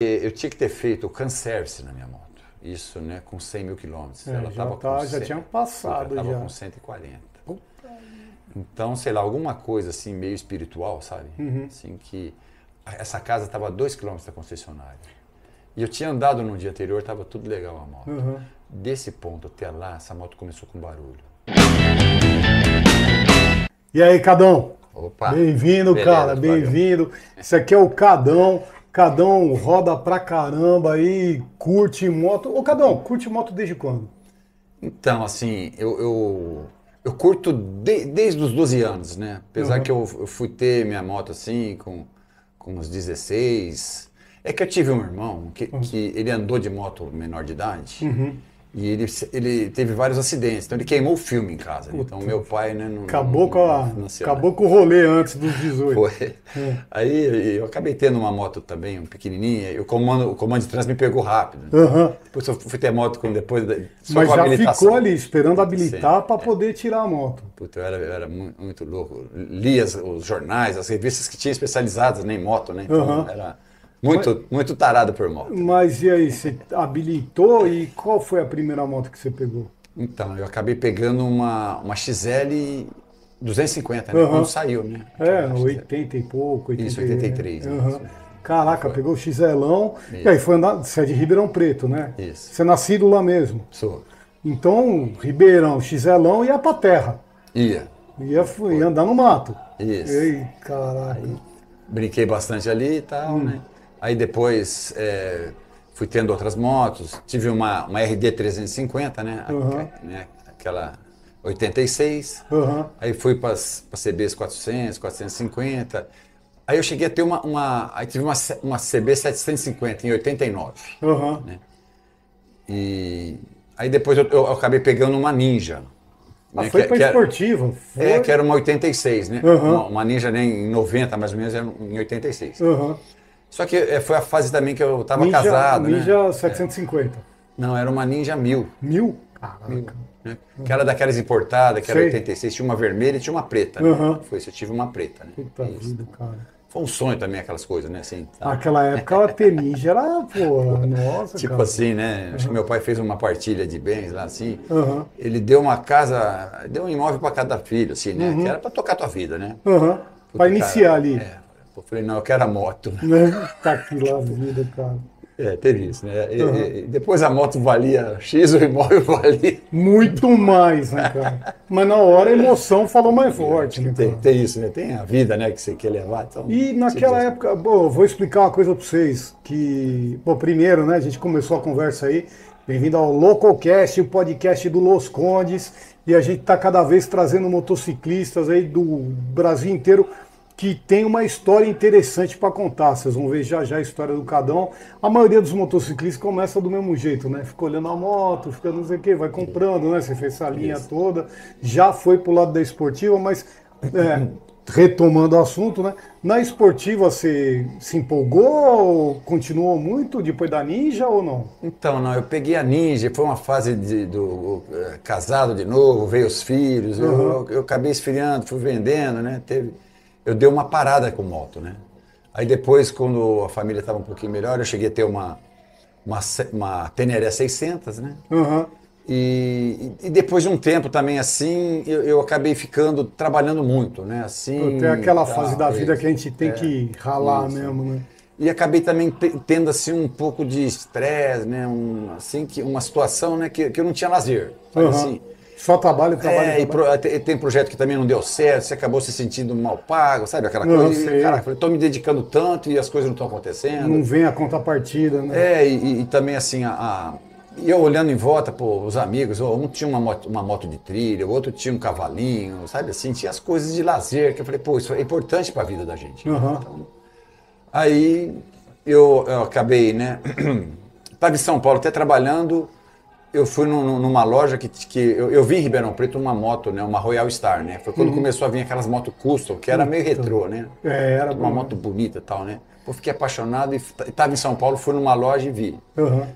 Eu tinha que ter feito o canservice na minha moto. Isso, né, com 100 mil quilômetros. É, ela já, tava tá, já 100, tinha passado. Ela tava com 140. Então, sei lá, alguma coisa assim, meio espiritual, sabe? Uhum. Assim, que essa casa estava a 2 quilômetros da concessionária. E eu tinha andado no dia anterior, estava tudo legal a moto. Uhum. Desse ponto até lá, essa moto começou com barulho. E aí, Cadão? Opa! Bem-vindo, cara, bem-vindo. Esse aqui é o Cadão. Cadão roda pra caramba aí, curte moto. Ô, Cadão, curte moto desde quando? Então, assim, eu, eu, eu curto de, desde os 12 anos, né? Apesar uhum. que eu, eu, fui ter minha moto assim, com, com uns 16. É que eu tive um irmão que, uhum. que ele andou de moto menor de idade. Uhum. E ele, ele teve vários acidentes, então ele queimou o filme em casa. Né? Então, Puta. Então meu pai, né, não, acabou não, com a, acabou né? com o rolê antes dos 18. Foi. É. Aí eu acabei tendo uma moto também, um pequenininha, e o comando, o comando de trânsito me pegou rápido. Né? Uhum. Depois eu fui ter moto com depois só Mas já habilitação. ficou ali esperando habilitar para é. poder tirar a moto. Puta, eu era, eu era muito, louco. Lia os jornais, as revistas que tinha especializadas né, em moto, né? Então uhum. era muito, mas, muito tarado por moto. Mas e aí, você habilitou e qual foi a primeira moto que você pegou? Então, eu acabei pegando uma, uma XL 250, né? Uhum. Quando saiu, né? É, 80 e pouco, 80, Isso, 83. Né? Uhum. Caraca, foi. pegou o XLão. Isso. E aí foi andar. Você é de Ribeirão Preto, né? Isso. Você é nascido lá mesmo. Sou. Então, Ribeirão, XLão ia pra terra. Ia. Ia, ia andar no mato. Isso. Ei, caraca. Aí, brinquei bastante ali e tal, hum. né? Aí depois é, fui tendo outras motos, tive uma, uma RD 350, né? Uhum. né? Aquela 86. Uhum. Aí fui para CBs 400, 450. Aí eu cheguei a ter uma, uma aí tive uma, uma CB 750 em 89. Uhum. Né? E aí depois eu, eu, acabei pegando uma Ninja. Mas ah, né? foi é, para esportivo. Foi... É, que era uma 86, né? Uhum. Uma, uma, Ninja né, em 90, mais ou menos, era em 86. Uhum. Só que é, foi a fase também que eu estava casado. Né? Ninja né? 750. É. Não, era uma Ninja 1000. 1000? Caraca. Mil, né? Que era daquelas importadas, que Sei. era 86, tinha uma vermelha e tinha uma preta. Né? Uhum. Foi isso, eu tive uma preta. Né? Puta Isso. vida, cara. Foi um sonho também aquelas coisas, né? Assim, tá? Aquela época ela ter ninja era, pô, nossa. Tipo cara. assim, né? Acho que meu pai fez uma partilha de bens lá, assim. Uhum. Ele deu uma casa, deu um imóvel para cada filho, assim, né? Uhum. Que era para tocar a tua vida, né? Para iniciar ali. É, eu falei, não, eu quero a moto. Né? tá aqui lá a vida, cara. É, teve isso, né? E, uhum. e, depois a moto valia X, o imóvel valia. Muito mais, né, cara? Mas na hora a emoção falou mais forte. Né, tem, tem, isso, né? Tem a vida, né, que você quer levar. Então, e naquela época, bom, vou explicar uma coisa para vocês. Que, bom, primeiro, né, a gente começou a conversa aí. Bem-vindo ao Localcast, o podcast do Los Condes. E a gente está cada vez trazendo motociclistas aí do Brasil inteiro que tem uma história interessante para contar. Vocês vão ver já já a história do Cadão. A maioria dos motociclistas começa do mesmo jeito, né? Fica olhando a moto, fica não sei o que, vai comprando, né? Você fez essa linha Isso. toda, já foi para o lado da esportiva, mas é, retomando o assunto, né? Na esportiva você se empolgou, continuou muito depois da Ninja ou não? Então, não, eu peguei a Ninja, foi uma fase de, do é, casado de novo, veio os filhos, uhum. eu, eu, acabei esfriando, fui vendendo, né? Teve eu dei uma parada com moto, né? Aí depois, quando a família estava um pouquinho melhor, eu cheguei a ter uma, uma, uma Teneré 600, né? Uhum. E, e, depois de um tempo também assim, eu, eu acabei ficando trabalhando muito, né? Assim, Tem aquela tá, fase da vida é, que a gente tem é, que ralar isso. mesmo, né? E acabei também tendo assim um pouco de estresse, né? Um, assim que uma situação, né? Que, que eu não tinha lazer, sabe uhum. assim. Só trabalho, trabalho. É, trabalho. Pro, tem projeto que também não deu certo, você acabou se sentindo mal pago, sabe aquela não, coisa? É. Caraca, estou me dedicando tanto e as coisas não estão acontecendo. Não vem a contrapartida, né? É, e, e também assim, a, a, eu olhando em volta, pô, os amigos, um tinha uma moto, uma moto de trilha, o outro tinha um cavalinho, sabe assim? Tinha as coisas de lazer, que eu falei, pô, isso é importante para a vida da gente. Uhum. Então, aí eu, eu acabei, né? Estava em São Paulo até trabalhando eu fui num, numa loja que, que eu, eu, vi em Ribeirão Preto uma moto, né? Uma Royal Star, né? Foi quando uhum. começou a vir aquelas motos custom, que era meio retrô, né? É, era uma bom. moto bonita e tal, né? Eu fiquei apaixonado e estava em São Paulo, fui numa loja e vi. Uhum.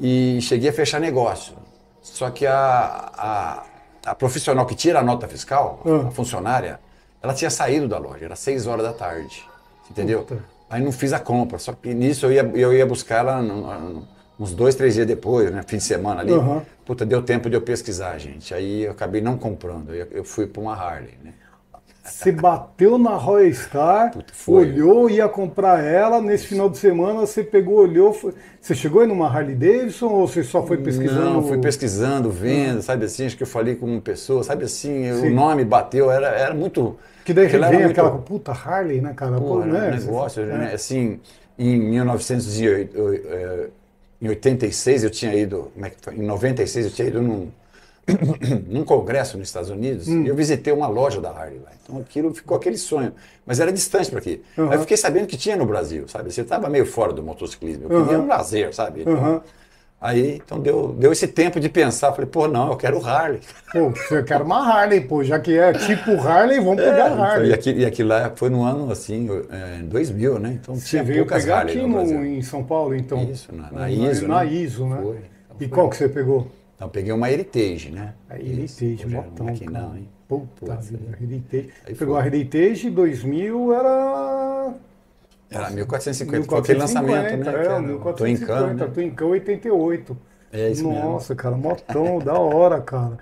E cheguei a fechar negócio. Só que a, a, a profissional que tira a nota fiscal, uhum. a funcionária, ela tinha saído da loja, era 6 horas da tarde. Entendeu? Puta. Aí não fiz a compra, só que nisso eu ia, eu ia buscar ela. No, no, uns dois, três dias depois, né, fim de semana ali, uhum. puta, deu tempo de eu pesquisar, gente. Aí eu acabei não comprando, eu fui para uma Harley, né? Você bateu na Royal Star, olhou, ia comprar ela, nesse Isso. final de semana você pegou, olhou, foi... você chegou em numa Harley Davidson ou você só foi pesquisando? Não, fui pesquisando, vendo, sabe assim, acho que eu falei com uma pessoa, sabe assim, Sim. o nome bateu, era, era muito... Que daí vem muito... aquela puta Harley, né, cara? Pô, Pô, né? um negócio, é. né? assim, em 1908 em 86 eu tinha ido, como é que foi? Em 96 eu tinha ido num, num congresso nos Estados Unidos hum. e eu visitei uma loja da Harley lá. Então aquilo ficou aquele sonho, mas era distante para aqui. Uhum. Aí eu fiquei sabendo que tinha no Brasil, sabe? Você estava meio fora do motociclismo, eu uhum. queria um lazer, sabe? Então, uhum. Aí, então deu, deu esse tempo de pensar. Falei, pô, não, eu quero Harley. Pô, eu quero uma Harley, pô, já que é tipo Harley, vamos é, pegar então, Harley. Então, e, aquilo, lá foi no ano, assim, é, 2000, né? Então Você tinha veio pegar Harley aqui no, em São Paulo, então? Isso, na, na, na ISO. Na né? ISO, né? Foi, e qual que você pegou? Não, peguei uma Heritage, né? A Heritage, é botão. aqui não, hein? Puta, Puta vida, Heritage. Pegou a Heritage 2000, era era 1450, 1450 foi aquele lançamento, né? É, 1450, em Twincan 88. É isso Nossa, mesmo. cara, motão, da hora, cara.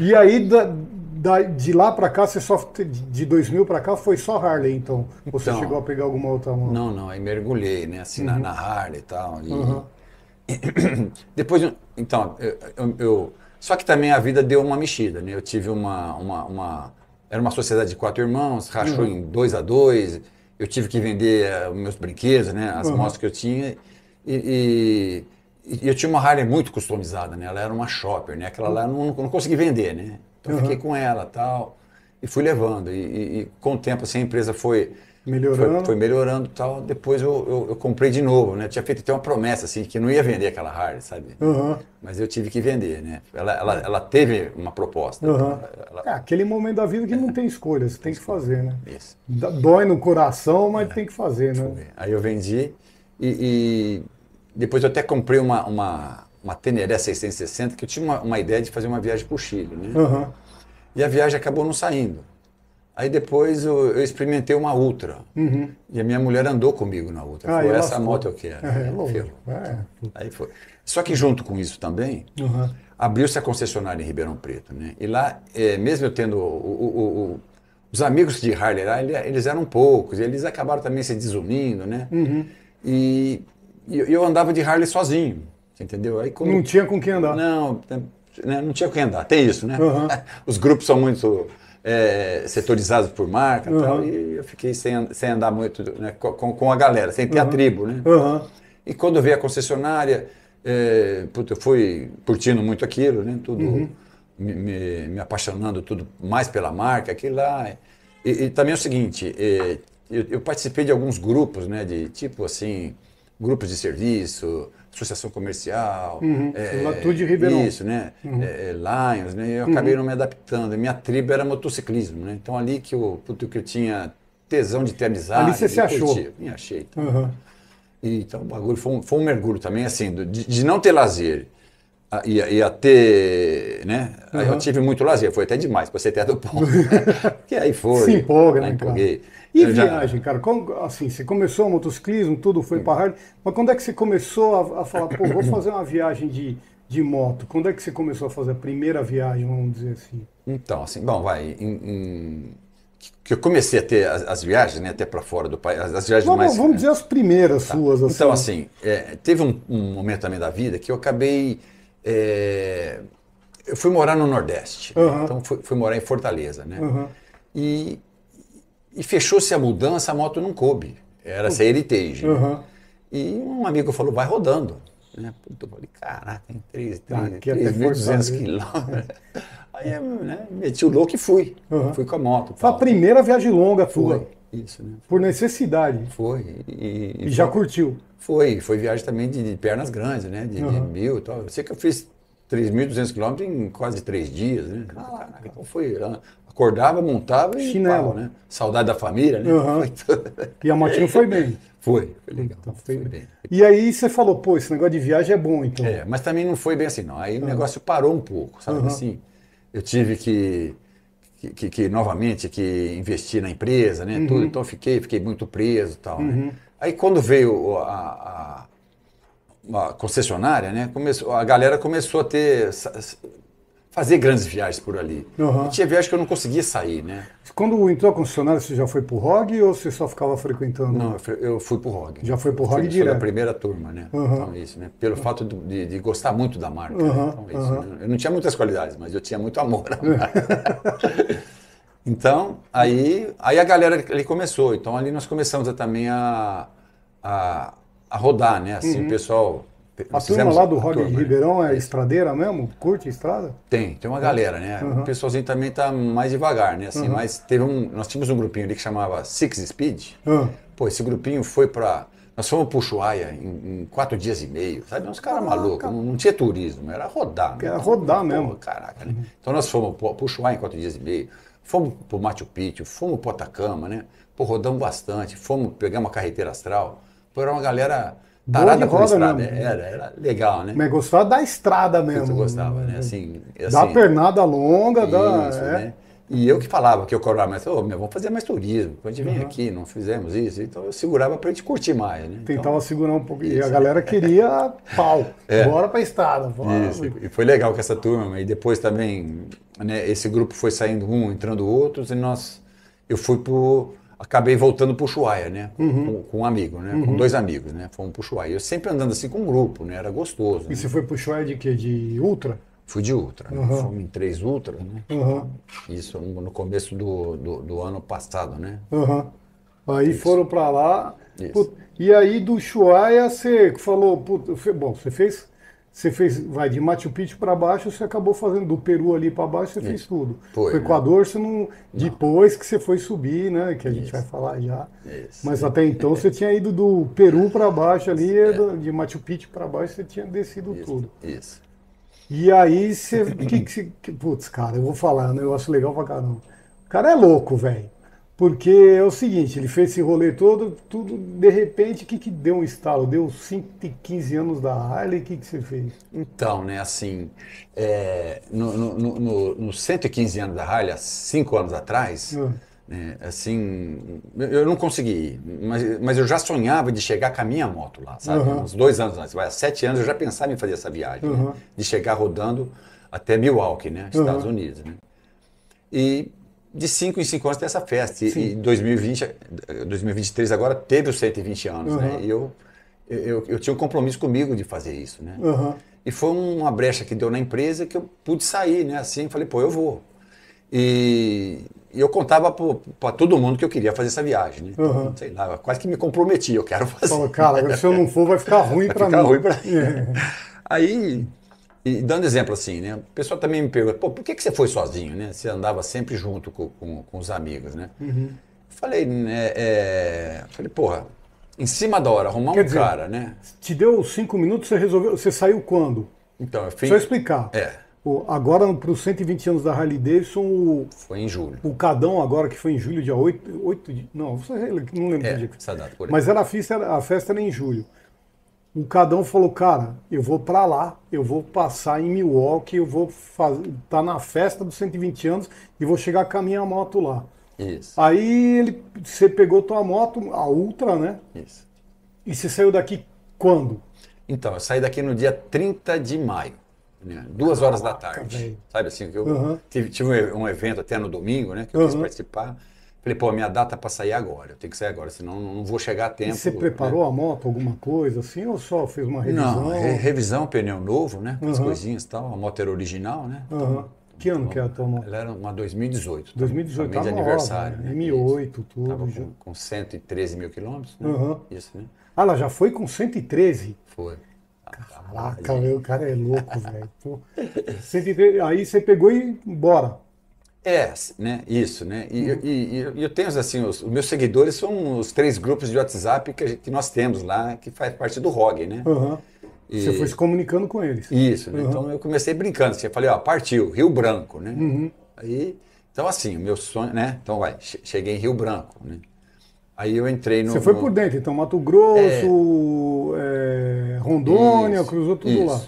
E aí, da, da, de lá pra cá, você só, de 2000 pra cá, foi só Harley, então? você então, chegou a pegar alguma outra moto? Não, não, aí mergulhei, né, assim, uhum. na, na, Harley e tal. E, uhum. Depois, então, eu, eu, eu, Só que também a vida deu uma mexida, né? Eu tive uma... uma, uma era uma sociedade de quatro irmãos, rachou uhum. em dois a dois eu tive que vender uh, meus brinquedos, né? As uhum. motos que eu tinha. E, e, e, eu tinha uma Harley muito customizada, né? Ela era uma shopper, né? Aquela lá eu não, não consegui vender, né? Então uhum. fiquei com ela tal. E fui levando. E, e, e com o tempo, assim, a empresa foi Melhorando. Foi, foi melhorando e tal. Depois eu, eu, eu, comprei de novo, né? Eu tinha feito até uma promessa, assim, que não ia vender aquela Harley, sabe? Uhum. Mas eu tive que vender, né? Ela, ela, é. ela teve uma proposta. Uhum. Ela, ela... É aquele momento da vida que não tem escolha, você tem que fazer, né? Isso. Dói no coração, mas é. tem que fazer, né? Aí eu vendi e, e, depois eu até comprei uma, uma, uma Teneré 660, que eu tinha uma, uma ideia de fazer uma viagem para o Chile, né? Uhum. E a viagem acabou não saindo. Aí depois eu, eu experimentei uma Ultra. Uhum. E a minha mulher andou comigo na Ultra. Ah, essa ficou... moto eu quero. É, é, é louco. É. Aí foi. Só que junto com isso também, uhum. abriu-se a concessionária em Ribeirão Preto. Né? E lá, é, mesmo eu tendo o, o, o, os amigos de Harley lá, eles eram poucos. Eles acabaram também se desunindo, né? Uhum. E, e eu andava de Harley sozinho, entendeu? Aí quando... Não tinha com quem andar. Não, né, não tinha com quem andar. Tem isso, né? Uhum. Os grupos são muito é, setorizados por marca uhum. tal, e eu fiquei sem, sem andar muito né, com, com a galera, sem ter uhum. a tribo, né? Uhum. E quando veio a concessionária, é, puto, eu fui curtindo muito aquilo, né? Tudo, uhum. me, me, me, apaixonando tudo mais pela marca, aquilo lá. E, e também é o seguinte, é, eu, eu, participei de alguns grupos, né? De tipo assim, grupos de serviço, associação comercial. Uhum. É, Latude Ribeirão. Isso, né? Uhum. É, é Lions, né? Eu uhum. acabei uhum. não me adaptando. Minha tribo era motociclismo, né? Então ali que eu, que eu tinha tesão de ter amizade. Ali você se achou. Me achei. Então, uhum. e, então o bagulho foi um, foi um mergulho também, assim, de, de não ter lazer. e, a, ter, né? Aí eu uhum. tive muito lazer, foi até demais, para ser até do ponto. Né? que aí foi. Se empolga, né? Empolguei. Cara? E eu viagem, já... cara? Como, assim, você começou o motociclismo, tudo foi para hard, mas quando é que você começou a, a falar, pô, vou fazer uma viagem de, de moto? Quando é que você começou a fazer a primeira viagem, vamos dizer assim? Então, assim, bom, vai, em, em que eu comecei a ter as, as viagens, né, até para fora do país, as, as viagens vamos, mais... Vamos dizer as primeiras tá. suas, assim. Então, assim, é, teve um, um, momento também da vida que eu acabei... É, eu fui morar no Nordeste, uhum. né? então fui, fui, morar em Fortaleza, né? Uhum. E e fechou-se a mudança, a moto não coube. Era uhum. CLT. Uhum. E um amigo falou, vai rodando. Né? Eu falei, caraca, tem 3.200 ah, é né? quilômetros. Aí né, meti o louco e fui. Uhum. Fui com a moto. Foi a primeira viagem longa foi. foi. Isso, né? Por necessidade. Foi. E, e, e já foi, curtiu. Foi. Foi viagem também de, de pernas grandes, né? De, uhum. de mil e tal. Eu sei que eu fiz 3.200 quilômetros em quase três dias, né? Caraca, então foi acordava, montava e Chinelo. Pau, né? Saudade da família, né? Uhum. e a Motinho foi bem. Foi, foi legal. Então, foi, foi bem. bem. E aí você falou, pô, esse negócio de viagem é bom, então. É, mas também não foi bem assim, não. Aí uhum. o negócio parou um pouco, sabe uhum. assim? Eu tive que que, que, que, novamente que investir na empresa, né? Tudo. Uhum. Então fiquei, fiquei muito preso e tal. Né? Uhum. Aí quando veio a, a, a concessionária, né? Começou, a galera começou a ter fazer grandes viagens por ali. Uhum. tinha viagens que eu não conseguia sair, né? Quando entrou a concessionária, você já foi pro ROG ou você só ficava frequentando? Não, eu fui, pro ROG. Já foi pro ROG fui, direto? a primeira turma, né? Uhum. Então, isso, né? Pelo fato de, de gostar muito da marca. Uhum. Né? Então, isso, né? Eu não tinha muitas qualidades, mas eu tinha muito amor à marca. então, aí, aí a galera ali começou. Então, ali nós começamos a, também a, a, a rodar, né? Assim, uhum. o pessoal a turma lá do Rock de né? Ribeirão é, é estradeira mesmo? Curte estrada? Tem, tem uma galera, né? Uhum. O pessoalzinho também tá mais devagar, né? Assim, uhum. Mas teve um. Nós tínhamos um grupinho ali que chamava Six Speed. Uhum. Pô, esse grupinho foi para Nós fomos pro Ushuaia em, em, quatro dias e meio, sabe? Uns caras malucos, não, não, tinha turismo, era rodar. Mesmo. Era rodar mesmo. Porra, caraca, né? Uhum. Então nós fomos pro, pro em quatro dias e meio, fomos pro Machu Picchu, fomos pro Atacama, né? Pô, rodamos bastante, fomos pegar uma carreteira astral. Pô, era uma galera Tarada por estrada, mesmo. era, né? era legal, né? Mas gostava da estrada mesmo. Eu gostava, né? Assim, assim da assim. pernada longa, isso, da... É. Né? E eu que falava que eu cobrava mais, oh, meu, vamos fazer mais turismo. Quando a gente vem uhum. aqui, não fizemos isso. Então eu segurava para a gente curtir mais. Né? Então, Tentava então, segurar um pouco. Isso. E a galera queria pau. É. Bora para a estrada. Bora. Isso. E foi legal com essa turma. E depois também, né, esse grupo foi saindo um, entrando outros. E nós, eu fui para acabei voltando para Chuaia, né? Uhum. Com, com, um amigo, né? Uhum. Com dois amigos, né? Fomos para Chuaia. Eu sempre andando assim com um grupo, né? Era gostoso. E né? você foi para Chuaia de quê? De Ultra? Fui de Ultra. Uhum. Fomos em três Ultras, né? Uhum. Isso no começo do, do, do ano passado, né? Aí Isso. foram para lá. Put... E aí do Chuaia você falou... Put... Bom, você fez você fez, vai de Machu Picchu para baixo, você acabou fazendo do Peru ali para baixo, você Isso. fez tudo. Foi, o né? Equador, né? você não, não, depois que você foi subir, né, que a Isso. gente vai falar já. Isso. Mas até então você tinha ido do Peru para baixo ali, é. de Machu Picchu para baixo, você tinha descido tudo. Isso. E aí você, que, que, putz, cara, eu vou falar, né, eu acho legal pra caramba. O cara é louco, velho. Porque é o seguinte, ele fez esse rolê todo, tudo, de repente, o que, que deu um estalo? Deu 115 anos da Harley, o que, que você fez? Então, né, assim, é, nos no, no, no 115 anos da Harley, há 5 anos atrás, uhum. né, assim, eu não consegui ir, mas, mas eu já sonhava de chegar com a minha moto lá, sabe? Uhum. Uns dois anos antes, vai, há sete anos eu já pensava em fazer essa viagem, uhum. né? de chegar rodando até Milwaukee, né, Estados Unidos, né? E de 5 em 5 anos tem essa festa. E, Sim. e 2020, 2023 agora teve os 120 anos, uhum. né? E eu, eu, eu tinha um compromisso comigo de fazer isso, né? Uhum. E foi uma brecha que deu na empresa que eu pude sair, né? Assim, falei, pô, eu vou. E, e eu contava para todo mundo que eu queria fazer essa viagem, né? uhum. Sei lá, quase que me comprometi, eu quero fazer. Falou, cara, se eu não for vai ficar ruim para mim. Vai ficar ruim para mim. É. Aí e dando exemplo assim, né? O pessoal também me pergunta, pô, por que, que você foi sozinho, né? Você andava sempre junto com, com, com os amigos, né? Uhum. Falei, né? É... Falei, porra, em cima da hora, arrumar Quer um dizer, cara, né? Te deu cinco minutos, você resolveu. Você saiu quando? Então, eu fiz. Só explicar. É. agora, para os 120 anos da Harley Davidson, o, foi em julho. O Cadão, agora que foi em julho, dia 8. 8 de, não, não lembro é, dia. Essa data, por Mas era a, festa, era, a festa era em julho um, cada um falou, cara, eu vou para lá, eu vou passar em Milwaukee, eu vou estar tá na festa dos 120 anos e vou chegar com a minha moto lá. Isso. Aí ele, você pegou tua moto, a Ultra, né? Isso. E você saiu daqui quando? Então, eu saí daqui no dia 30 de maio, né? duas horas da tarde. Sabe assim, eu uhum. tive, tive, um evento até no domingo, né? Que eu uhum. quis participar. Falei, pô, minha data para sair é agora, eu tenho que sair agora, senão não vou chegar a tempo. E você né? preparou né? a moto, alguma coisa assim, ou só fez uma revisão? Não, re revisão, pneu novo, né? Uhum. As coisinhas e tal. A moto era original, né? Uhum. que ano então, que é a tua moto? Ela era uma 2018. 2018, tá de aniversário. né? né? M8, tudo. Tava já. com, com 113 mil quilômetros. Né? Uhum. Isso, né? Ah, ela já foi com 113? Foi. Caraca, velho, o cara é louco, velho. Então, aí você pegou e bora. É, né? Isso, né? E, uhum. e, e eu tenho assim, os, os, meus seguidores são os três grupos de WhatsApp que, gente, que nós temos lá, que faz parte do ROG, né? Uhum. E... Você foi se comunicando com eles. Isso, né? uhum. Então eu comecei brincando, assim, eu falei, ó, partiu, Rio Branco, né? Uhum. Aí, então assim, o meu sonho, né? Então vai, cheguei em Rio Branco, né? Aí eu entrei no. Você foi no... por dentro, então Mato Grosso, é... É... Rondônia, isso, cruzou tudo isso. lá.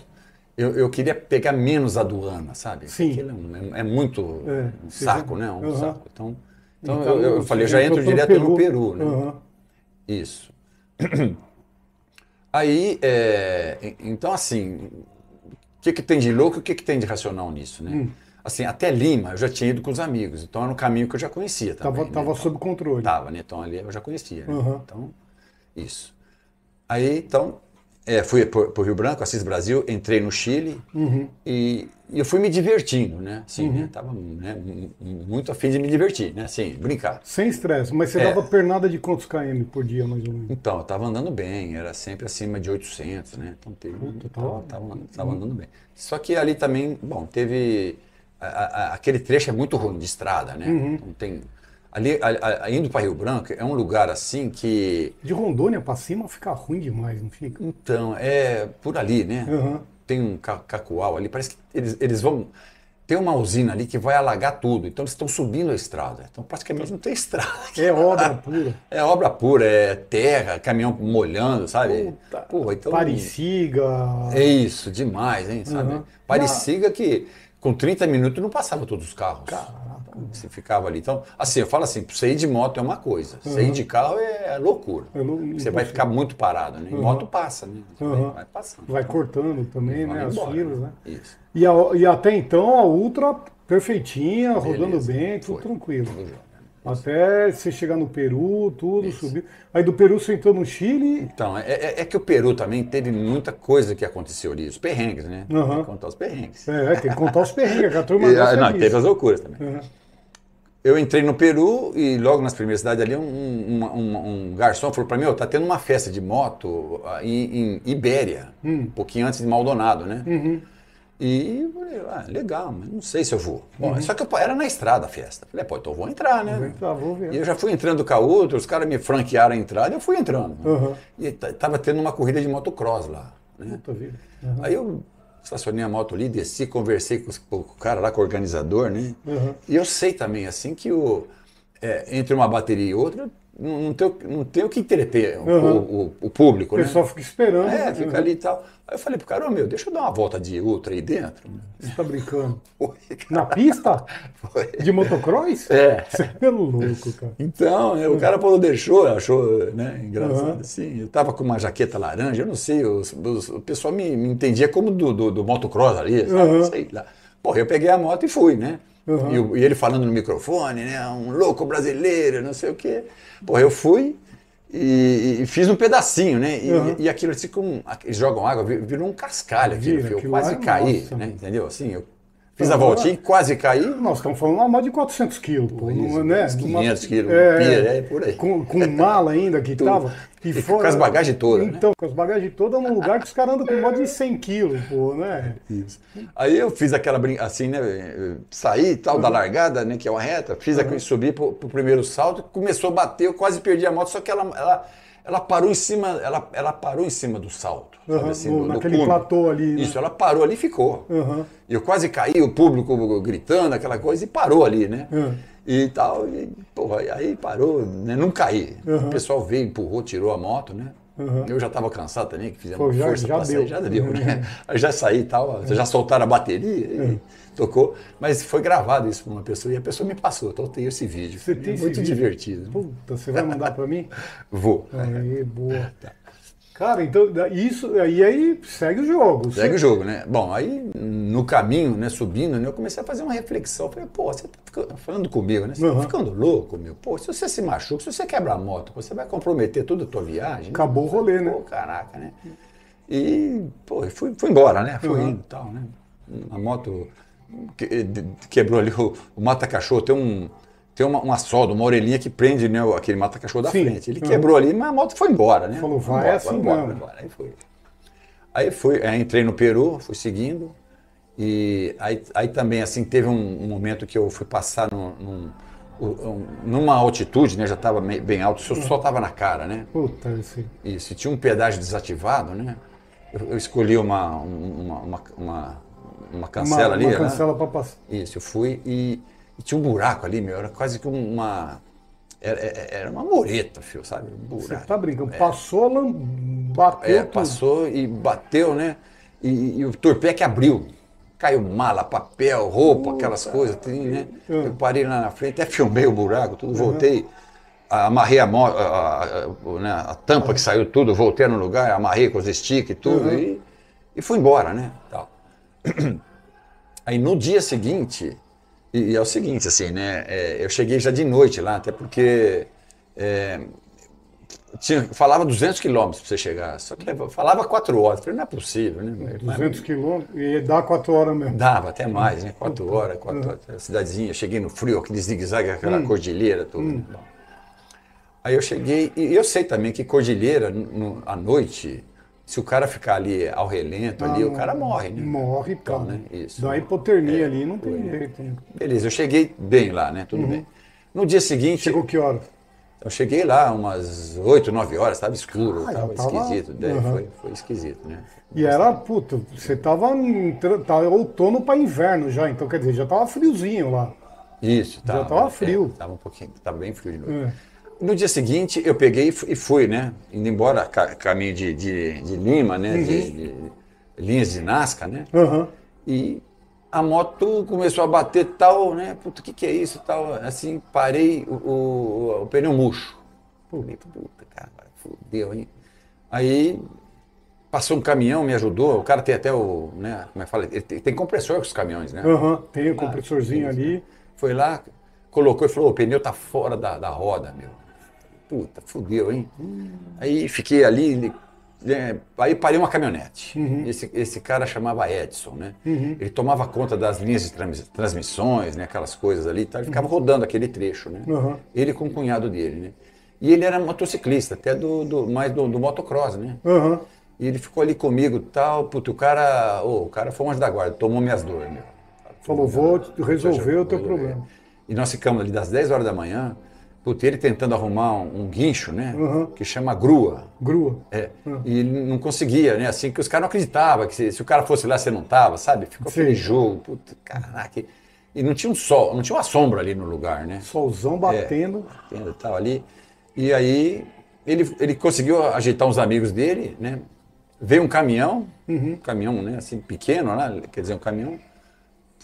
Eu, eu queria pegar menos aduana, sabe? Sim. Aquilo é, é muito é, um saco, já... né? Um uhum. saco. Então, então, então eu, eu falei, já entro direto Peru. no Peru, né? Uhum. Isso. Aí, é, então assim, o que, que tem de louco e o que, que tem de racional nisso, né? Hum. Assim, até Lima eu já tinha ido com os amigos, então era um caminho que eu já conhecia também. Tava, né? tava então, sob controle. Tava, né? Então ali eu já conhecia. Né? Uhum. Então, isso. Aí, então, é, fui para o Rio Branco, Assis Brasil, entrei no Chile uhum. e, e, eu fui me divertindo, né? Sim, uhum. né? Tava né, muito afim de me divertir, né? Sim, brincar. Sem estresse, mas você é. dava pernada de quantos km por dia, mais ou menos? Então, eu andando bem, era sempre acima de 800, né? Então, teve, Puta, tava, tava, tava, andando bem. Só que ali também, bom, teve... A, a, aquele trecho é muito ruim de estrada, né? Uhum. Então, tem Ali, a, a, indo para Rio Branco, é um lugar assim que. De Rondônia para cima fica ruim demais, não fica? Então, é por ali, né? Uhum. Tem um cacual ali, parece que eles, eles vão. Tem uma usina ali que vai alagar tudo, então eles estão subindo a estrada. Então praticamente não tem estrada. É obra pura. É obra pura, é terra, caminhão molhando, sabe? Puta, Porra, então. É isso, demais, hein, sabe? Uhum. que com 30 minutos não passava todos os carros. Caramba. Você ficava ali. Então, assim, eu falo assim, sair de moto é uma coisa, uhum. sair de carro é, é loucura. É você vai ficar muito parado, né? Uhum. E moto passa, né? Uhum. Vai passando. Vai então, cortando também, né? as filas, né? Isso. E, a, e, até então a Ultra perfeitinha, Beleza. rodando bem, tudo Foi. tranquilo. Tudo né? até você chegar no Peru, tudo, Isso. subiu. Aí do Peru você entrou no Chile. Então, é, é, é, que o Peru também teve muita coisa que aconteceu ali, os perrengues, né? Uhum. Tem que contar os perrengues. É, tem que contar os perrengues, a turma. e, ah, não, teve as loucuras também. Uhum eu entrei no Peru e logo nas primeiras cidades ali um, um, um garçom falou para mim, oh, tá tendo uma festa de moto ah, em, em Ibéria, hum. um pouquinho antes de Maldonado, né? Uhum. E eu falei, ah, legal, mas não sei se eu vou. Bom, uhum. Só que eu, era na estrada a festa. Falei, é, pô, então eu vou entrar, né? Vou uhum. entrar, tá, vou ver. E eu já fui entrando com a outra, os caras me franquearam a entrada e eu fui entrando. Uhum. E tava tendo uma corrida de motocross lá. Né? Puta vida. Aí eu Estacionei a moto ali, desci, conversei com, o cara lá, com o organizador, né? Uhum. E eu sei também, assim, que o, é, entre uma bateria e outra, não, tem, não tem o que entreter uhum. o, o, o, público, né? O pessoal né? fica esperando. É, fica né? ali e tal. Aí eu falei pro cara, oh, meu, deixa eu dar uma volta de ultra aí dentro. Você tá brincando? Foi, Na pista? Foi. De motocross? É. Você é pelo louco, cara. Então, é, o cara falou, deixou, achou né, engraçado. Uhum. Assim, eu tava com uma jaqueta laranja, eu não sei, os, os, o pessoal me, me entendia como do, do, do motocross ali, sabe? Uhum. Sei lá. Porra, eu peguei a moto e fui, né? Uhum. E, o, e, ele falando no microfone, né? Um louco brasileiro, não sei o quê. Porra, eu fui e, e fiz um pedacinho, né? E, uhum. e aquilo, assim, com eles jogam água, virou um cascalho aquilo, Vira, eu quase é caí, nossa. né? Entendeu? Assim, eu Fiz a então, voltinha, quase caí. Nós estamos falando de uma moto de 400 quilos, pô. Isso, né? 500 quilos, é, é, por aí. Com, com mala ainda que estava. Né? Então, com as bagagens todas. Então, né? com as bagagens todas num lugar que os caras andam com moto de 100 quilos, pô, né? Isso. Aí eu fiz aquela brincadeira, assim, né? Saí tal uhum. da largada, né? Que é uma reta. Fiz uhum. aqui, subi pro, pro primeiro salto, começou a bater, eu quase perdi a moto, só que ela, ela ela parou em cima, ela, ela parou em cima do salto, uhum, sabe assim, no, naquele do platô ali. Né? Isso, ela parou ali e ficou. Uhum. Eu quase caí, o público gritando, aquela coisa, e parou ali, né? Uhum. E tal, e porra, aí parou, né? não caí. O pessoal veio, empurrou, tirou a moto, né? Eu já estava cansado também, que fizemos Pô, já, força já deu. Sair, já deu, né? já saí e tal, já soltaram a bateria. E tocou, mas foi gravado isso para uma pessoa e a pessoa me passou. Então eu tenho esse vídeo. Você tem é muito vídeo? divertido. Né? Puta, você vai mandar para mim? Vou. Aí, boa. Tá. Cara, então isso aí aí segue o jogo. Segue você... o jogo, né? Bom, aí no caminho, né, subindo, né, eu comecei a fazer uma reflexão. falei, pô, você tá ficando, falando comigo, né? Você uhum. tá ficando louco, meu. Pô, se você se machuca, se você quebra a moto, você vai comprometer toda a tua viagem. Acabou né? o rolê, né? Pô, caraca, né? E, pô, fui, fui embora, né? Fui uhum. indo e tal, né? A moto quebrou ali o, o mata-cachorro, tem um tem uma, uma solda, uma orelhinha que prende né, aquele mata-cachorro da Sim. frente. Ele uhum. quebrou ali, mas a moto foi embora, né? Falou, vai embora, é assim embora, mesmo. Embora. Aí foi. Aí fui, aí entrei no Peru, fui seguindo. E aí, aí também, assim, teve um, um momento que eu fui passar num, num, um, numa altitude, né? Já estava bem alto, o sol estava na cara, né? Puta, esse... Isso, e tinha um pedágio desativado, né? Eu, eu escolhi uma, uma, uma, uma uma cancela uma, ali. Uma né? cancela né? para passar. Isso, eu fui e, e, tinha um buraco ali, meu, era quase que uma. Era, é, é, era uma mureta, fio, sabe? Um buraco. Você tá brincando? É. Passou, bateu. É, passou e bateu, né? E, e o torpé que abriu. Caiu mala, papel, roupa, Puta. aquelas coisas, tem, assim, né? Eu parei lá na frente, até filmei o buraco, tudo, uhum. voltei. amarrei a, a, a, né, a, tampa que saiu tudo, voltei no lugar, amarrei com os stick e tudo, uhum. e, e fui embora, né? Tal. Aí no dia seguinte, e, e é o seguinte, assim, né? É, eu cheguei já de noite lá, até porque é, tinha, falava 200 quilômetros para você chegar, só que falava 4 horas. Falei, não é possível, né? 200 quilômetros e dá 4 horas mesmo. Dava até mais, né? 4 horas, 4 horas. Cidadezinha, cheguei no frio, aquele zigue-zague, aquela hum. cordilheira tudo Hum. Né, Aí eu cheguei, e eu sei também que cordilheira no, à noite se o cara ficar ali ao relento, não, ali, o ah, cara morre, né? Morre, então, né? Isso. Dá hipotermia é, ali, não tem é. jeito. Né? Beleza, eu cheguei bem lá, né? Tudo uhum. bem. No dia seguinte. Chegou que hora? Eu cheguei lá umas 8, 9 horas, estava escuro, ah, estava esquisito. uhum. foi, foi esquisito, né? E era, puta, você tava, tava tá outono para inverno já, então quer dizer, já tava friozinho lá. Isso, tava. Já tava é, frio. É, tava um pouquinho, tava bem frio de novo. É no dia seguinte eu peguei e fui, né? Indo embora, caminho de, de, de Lima, né? Uhum. De, de, linhas de Nazca, né? Uhum. E a moto começou a bater tal, né? Puta, o que, que é isso tal? Assim, parei o, o, o pneu murcho. Falei, puta, cara, fudeu, hein? Aí passou um caminhão, me ajudou. O cara tem até o, né? Como é que fala? Ele tem, tem compressor com os caminhões, né? uhum, tem o um ah, compressorzinho ali. Né? Foi lá, colocou e falou: o pneu tá fora da, da roda, meu puta, fudeu, hein? Uhum. Aí fiquei ali, é, aí parei uma caminhonete. Uhum. Esse, esse cara chamava Edson, né? Uhum. Ele tomava conta das linhas de trans, transmissões, né? Aquelas coisas ali e Ele ficava uhum. rodando aquele trecho, né? Uhum. Ele com o cunhado dele, né? E ele era motociclista, até do, do mais do, do, motocross, né? Uhum. E ele ficou ali comigo tal. Puta, o cara, oh, o cara foi um anjo da guarda, tomou minhas dores, meu. Falou, vou resolver o teu problema. É. E nós ficamos ali das 10 horas da manhã Puta, ele tentando arrumar um, um guincho, né? Uhum. Que chama grua. Grua. É. Uhum. E ele não conseguia, né? Assim, que os caras não acreditavam que se, se, o cara fosse lá, você não tava, sabe? Ficou Sim. aquele jogo, puta, caraca. E não tinha um sol, não tinha uma sombra ali no lugar, né? Solzão batendo. É, batendo tal ali. E aí ele, ele conseguiu ajeitar uns amigos dele, né? Veio um caminhão, uhum. um caminhão, né? Assim, pequeno, né? Quer dizer, um caminhão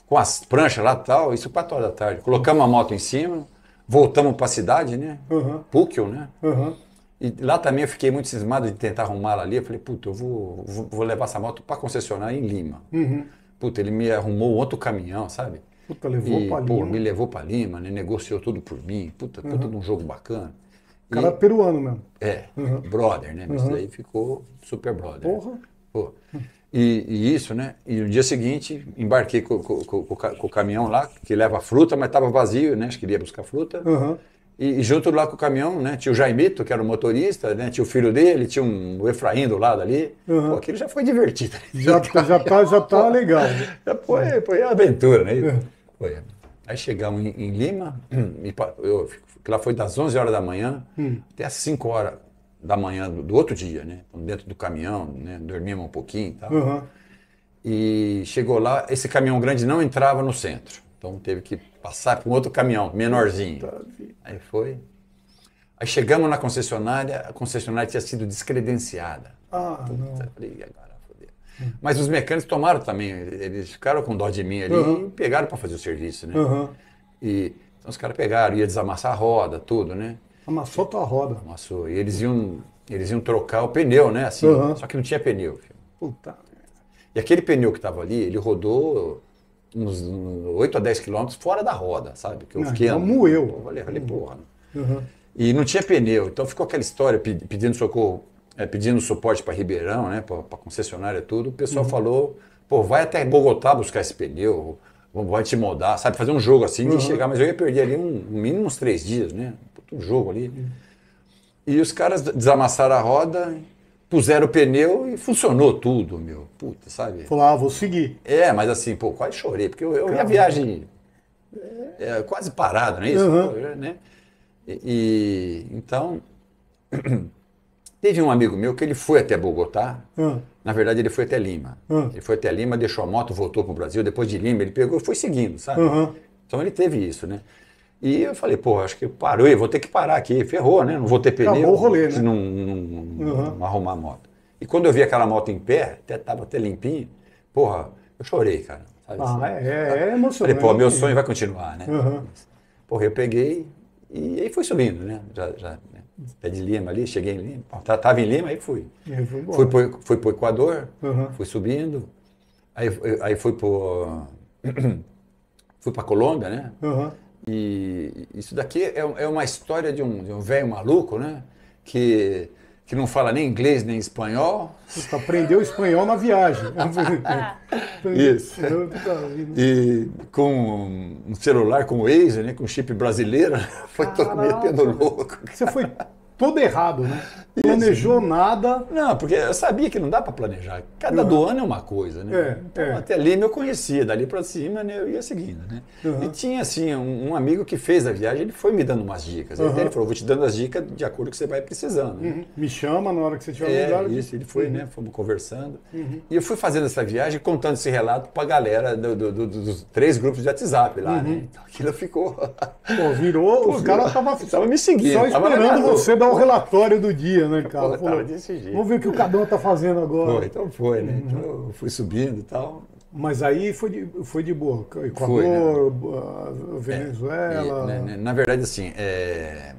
com as pranchas lá e tal, isso quatro horas da tarde. Colocamos a moto em cima, Voltamos para a cidade, né? Uhum. né? Uhum. E lá também eu fiquei muito cismado de tentar arrumá-la ali. Eu falei, puta, eu vou, vou levar essa moto para concessionar em Lima. Uhum. Puta, ele me arrumou outro caminhão, sabe? Puta, levou para pra Lima. Pô, me levou para Lima, né? negociou tudo por mim. Puta, uhum. puta de um jogo bacana. O cara e, é peruano mesmo. É, uhum. brother, né? Mas uhum. daí ficou super brother. Porra. Pô. E, e, isso, né? E no dia seguinte embarquei com, com, com, com o caminhão lá, que leva fruta, mas estava vazio, né? Acho que ia buscar fruta. Uhum. E, e, junto lá com o caminhão, né? Tinha o Jaimito, que era o motorista, né? Tinha o filho dele, tinha um, o Efraim do lado ali. Uhum. Pô, aquilo já foi divertido. Já, né? já, já, tá, já tá, tá legal. Né? Já foi, foi aventura, né? É. Foi. Aí chegamos em, em Lima, e eu, lá foi das 11 horas da manhã hum. até as 5 horas da manhã do, do outro dia, né? Então, dentro do caminhão, né? Dormimos um pouquinho e tal. Uhum. E chegou lá, esse caminhão grande não entrava no centro. Então teve que passar com outro caminhão, menorzinho. Aí foi. Aí chegamos na concessionária, a concessionária tinha sido descredenciada. Ah, Puta, não. agora Mas os mecânicos tomaram também, eles ficaram com dó de mim ali uhum. e pegaram para fazer o serviço, né? Uhum. E então, os caras pegaram, ia desamassar a roda, tudo, né? Amassou a tua roda. Amassou. E eles iam, eles iam trocar o pneu, né? Assim, uhum. Só que não tinha pneu. Puta. E aquele pneu que estava ali, ele rodou uns 8 a 10 quilômetros fora da roda, sabe? Que eu não, ah, fiquei. Não, moeu. falei, falei, uhum. porra. Uhum. E não tinha pneu. Então ficou aquela história pedindo socorro, é, pedindo suporte para Ribeirão, né? Para concessionária tudo. O pessoal uhum. falou, pô, vai até Bogotá buscar esse pneu vai te moldar, sabe? Fazer um jogo assim uhum. e chegar, mas eu ia perder ali um, mínimo uns três dias, né? um jogo ali. E os caras desamassaram a roda, puseram o pneu e funcionou tudo, meu. Puta, sabe? Falar, ah, vou seguir. É, mas assim, pô, quase chorei, porque eu, eu a viagem é, quase parada, não é isso? Uhum. né? E, e então. Teve um amigo meu que ele foi até Bogotá. Uhum. Na verdade, ele foi até Lima. Uhum. Ele foi até Lima, deixou a moto, voltou para o Brasil. Depois de Lima, ele pegou e foi seguindo, sabe? Uhum. Então ele teve isso, né? E eu falei, pô, acho que parou, vou ter que parar aqui, ferrou, né? Não vou ter pneu. Acabou o rolê, né? Não, não, não, uhum. não arrumar a moto. E quando eu vi aquela moto em pé, até tava até limpinho porra, eu chorei, cara. Sabe? Ah, assim, é, é emocionante. Falei, pô, meu sonho vai continuar, né? Uhum. Porra, eu peguei e aí foi subindo, né? Já, já, né? Pé de Lima ali, cheguei em Lima, tá, tava em Lima, aí fui. Aí foi fui, pro, fui pro Equador, uhum. fui subindo, aí, aí fui pro... fui pra Colômbia, né? Uhum. E isso daqui é, é uma história de um, de um velho maluco, né? Que, que não fala nem inglês nem espanhol. Puta, aprendeu espanhol na viagem. isso. Tá e com um celular com o Waze, né? Com chip brasileiro. Foi todo todo metendo louco. Você foi tudo errado, né? Planejou nada. Não, porque eu sabia que não dá para planejar. Cada uhum. do ano é uma coisa, né? É, então, é. até ali eu conhecia, dali para cima né, eu ia seguindo, né? Uhum. E tinha, assim, um, um, amigo que fez a viagem, ele foi me dando umas dicas. Uhum. Ele falou, vou te dando as dicas de acordo com o que você vai precisando. Né? Uhum. Me chama na hora que você tiver é, Isso, ele foi, uhum. né? Fomos conversando. Uhum. E eu fui fazendo essa viagem, contando esse relato para a galera do, do, do, dos três grupos de WhatsApp lá, né? Então aquilo ficou... Pô, virou, Pô, os caras estavam tava me seguindo. Só esperando você dar o um relatório do dia, né, cara? Pô, desse jeito. Vamos ver o que o Cadão tá fazendo agora. então foi, né? Uhum. Então eu fui subindo e tal. Mas aí foi de, foi de boa. Equador, né? Eh, é, Venezuela. É, e, né, na, verdade, assim, é,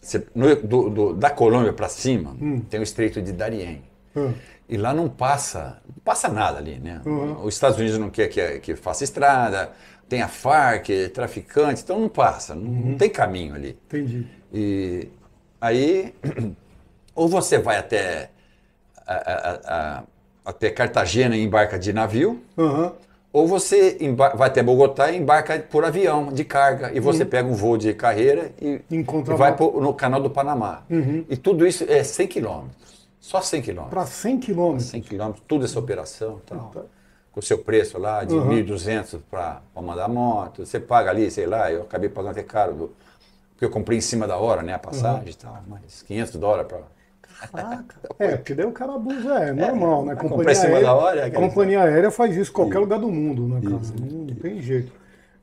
você, no, do, do, da Colômbia para cima hum. tem o Estreito de Darien. Hum. E lá não passa, não passa nada ali, né? Uhum. Os Estados Unidos não quer que, que, faça estrada, tem a Farc, traficante, então não passa, não, uhum. não tem caminho ali. Entendi. E, Aí, ou você vai até, a, a, a, até Cartagena e embarca de navio, uhum. ou você vai até Bogotá e embarca por avião de carga. E você uhum. pega um voo de carreira e, e vai pro, no canal do Panamá. Uhum. E tudo isso é 100 quilômetros. Só 100 quilômetros. Para 100 quilômetros? 100 quilômetros, toda essa operação tá. com o seu preço lá de uhum. 1.200 para mandar moto, você paga ali, sei lá, eu acabei pagando até caro do, porque eu comprei em cima da hora, né? A passagem uhum. e tal. Mas 500 dólares para é, porque daí o cara abusa, é, é normal, né? Companhia aérea, hora, é companhia aérea faz isso, qualquer isso. lugar do mundo, né, cara? Isso. Não tem jeito.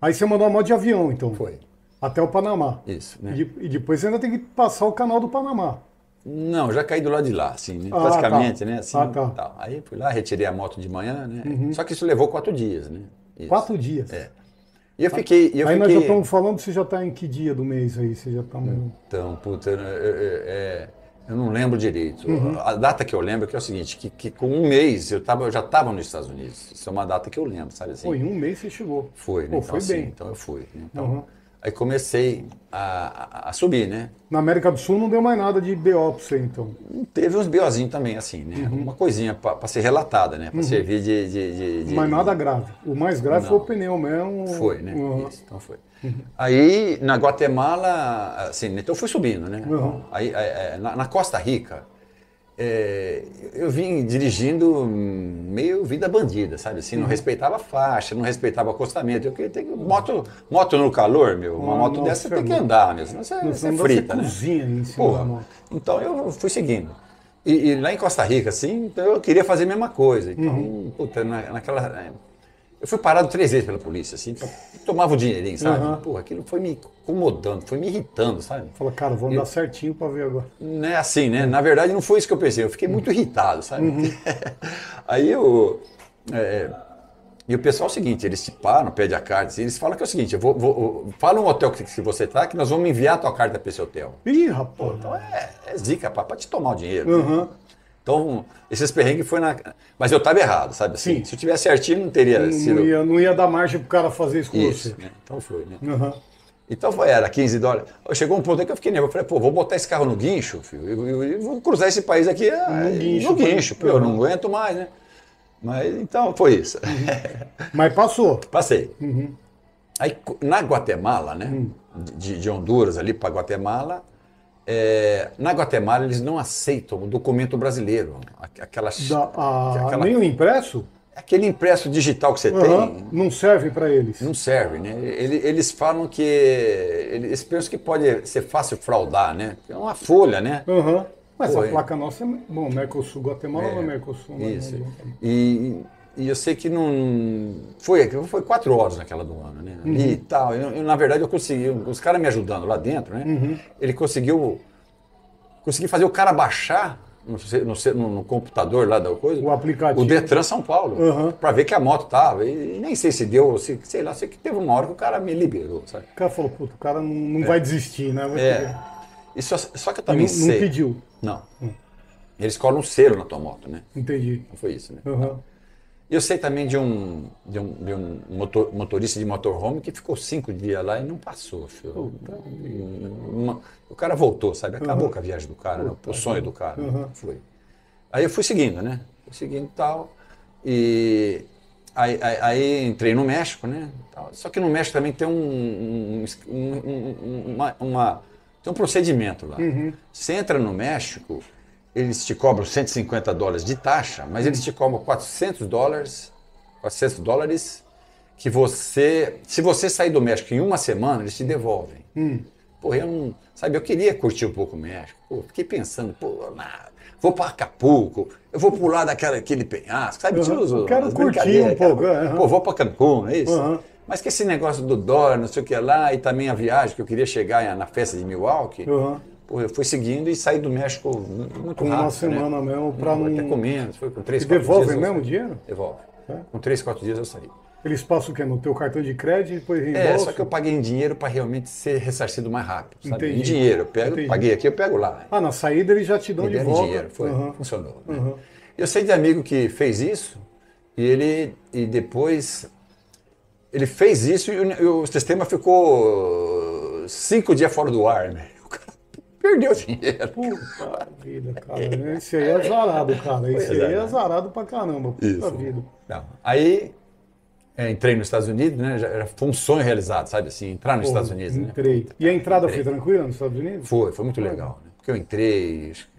Aí você mandou a moto de avião, então. Foi. Até o Panamá. Isso, né? E, e, depois você ainda tem que passar o canal do Panamá. Não, já caí do lado de lá, assim, né? Ah, basicamente, tá. né? Assim, ah, tá. Tal. Aí fui lá, retirei a moto de manhã, né? Uhum. Só que isso levou quatro dias, né? Isso. Quatro dias? É. E eu tá. fiquei. Eu aí fiquei... nós já estamos falando, você já está em que dia do mês aí? Você já está Então, puta, eu, é, eu não lembro direito. Uhum. A data que eu lembro é, é o seguinte: que, que, com um mês eu, tava, eu já estava nos Estados Unidos. Isso é uma data que eu lembro, sabe assim? Foi, em um mês você chegou. Foi, né? Pô, então, foi assim, bem. Então eu fui. Né? Então, uhum. Aí comecei a, a, a, subir, né? Na América do Sul não deu mais nada de BO pra você, então? Teve uns BOzinhos também, assim, né? Uhum. Uma coisinha para ser relatada, né? Para uhum. servir de, de, de, de, Mas nada grave. O mais grave não. foi o pneu mesmo. Foi, né? Uhum. Isso, então foi. Aí, na Guatemala, assim, né? então fui subindo, né? Uhum. Aí, é, é, na, na Costa Rica, é, eu vim dirigindo meio vida bandida, sabe? Assim, não uhum. respeitava faixa, não respeitava acostamento. Eu queria ter moto, moto no calor, meu. Uma ah, moto nossa, dessa você tem que andar, meu. Senão você, no frita, você né? Cozinha em cima Porra, da moto. Então eu fui seguindo. E, e, lá em Costa Rica, assim, então eu queria fazer a mesma coisa. Então, uhum. puta, na, naquela né, eu fui parado três vezes pela polícia, assim, então, tomava o dinheirinho, sabe? Uhum. Porra, aquilo foi me incomodando, foi me irritando, sabe? Falou, cara, vou andar eu, certinho pra ver agora. Né, assim, né? Uhum. Na verdade, não foi isso que eu pensei, eu fiquei muito irritado, sabe? Uhum. Aí eu. É, é, e o pessoal é o seguinte, eles te param, pedem a carta, assim, eles falam que é o seguinte, eu vou, vou, fala um hotel que, você tá, que nós vamos enviar a tua carta para esse hotel. Ih, rapaz. então é, é zica, pá, pra te tomar o dinheiro. Uhum. Né? Então, esses perrengues foi na. Mas eu estava errado, sabe? Assim, Sim. Se eu tivesse certinho, não teria não, sido. Não ia, não ia dar margem para o cara fazer isso com isso, você. Né? Então foi, né? Uhum. Então foi, era 15 dólares. Chegou um ponto aí que eu fiquei nervoso. Eu falei, pô, vou botar esse carro no guincho, filho, vou cruzar esse país aqui ah, no guincho. No guincho pô, eu não aguento mais, né? Mas então foi isso. Uhum. Mas passou. Passei. Uhum. Aí na Guatemala, né? Hum. De, de Honduras ali para Guatemala é, na Guatemala eles não aceitam o documento brasileiro. da, a, aquela, nem o impresso? Aquele impresso digital que você uhum, tem. Não serve para eles. Não serve, né? Eles, eles falam que. Eles pensam que pode ser fácil fraudar, né? É uma folha, né? Uhum. Mas Pô, a placa nossa é. Bom, Mercosul, Guatemala é, ou é Mercosul? Isso. Não, E e eu sei que não. Foi, foi quatro horas naquela do ano, né? Uhum. E tal. Eu, eu, na verdade, eu consegui. Os caras me ajudando lá dentro, né? Uhum. Ele conseguiu. Consegui fazer o cara baixar no, no, no, computador lá da coisa. O aplicativo. O Detran São Paulo. Uhum. Pra ver que a moto tava. E, e, nem sei se deu, se, sei lá, sei que teve uma hora que o cara me liberou, sabe? O cara falou, puto, o cara não, não é. vai desistir, né? Vai é. E só, só que eu também não, sei. Não pediu. Não. Hum. Eles colam um selo na tua moto, né? Entendi. Não foi isso, né? Uhum. Eu sei também de um, de um, de um motor, motorista de motorhome que ficou cinco dias lá e não passou. Filho. Então, uma, o cara voltou, sabe? Acabou uhum. com a viagem do cara, né? o sonho do cara. Uhum. Foi. Aí eu fui seguindo, né? Fui seguindo tal. E aí, aí, aí entrei no México, né? Só que no México também tem um, um uma, uma, tem um procedimento lá. Uhum. Você entra no México, eles te cobram 150 dólares de taxa, mas eles te cobram 400 dólares, 400 dólares que você, se você sair do México em uma semana, eles te devolvem. Hum. Porra, eu não, sabe, eu queria curtir um pouco o México. Pô, fiquei pensando, pô, nada. Vou para Acapulco, eu vou pular daquela aquele penhasco, sabe? Uhum. Os, quero curtir um pouco. Uhum. Pô, vou para Cancún, é isso. Uhum. Mas que esse negócio do dólar, não sei o que lá, e também a viagem que eu queria chegar na festa de Milwaukee, uhum. Pô, eu fui seguindo e saí do México muito com rápido. uma né? semana né? mesmo para não. Até com menos, foi com três, e quatro devolve dias. Devolve mesmo dinheiro? Devolve. É? Com três, quatro dias eu saí. Eles passam o quê? No teu cartão de crédito e depois reembolso? É, só que eu paguei em dinheiro para realmente ser ressarcido mais rápido. Sabe? Entendi. Em dinheiro. Eu pego, paguei aqui, eu pego lá. Né? Ah, na saída eles já te dão Me de volta. dinheiro, foi. Uhum. Funcionou. Né? Uhum. Eu sei de amigo que fez isso e ele e depois ele fez isso e o, e o sistema ficou cinco dias fora do ar, né? perdeu dinheiro. Puta vida, cara. Isso aí é azarado, cara. Isso aí é, é né? azarado pra caramba. Puta Isso. vida. Não. Aí é, entrei nos Estados Unidos, né? Já, já foi um sonho realizado, sabe assim? Entrar nos Estados Unidos, entrei. né? Entrei. E a entrada entrei. foi tranquila nos Estados Unidos? Foi, foi muito legal. Né? Porque eu entrei, acho que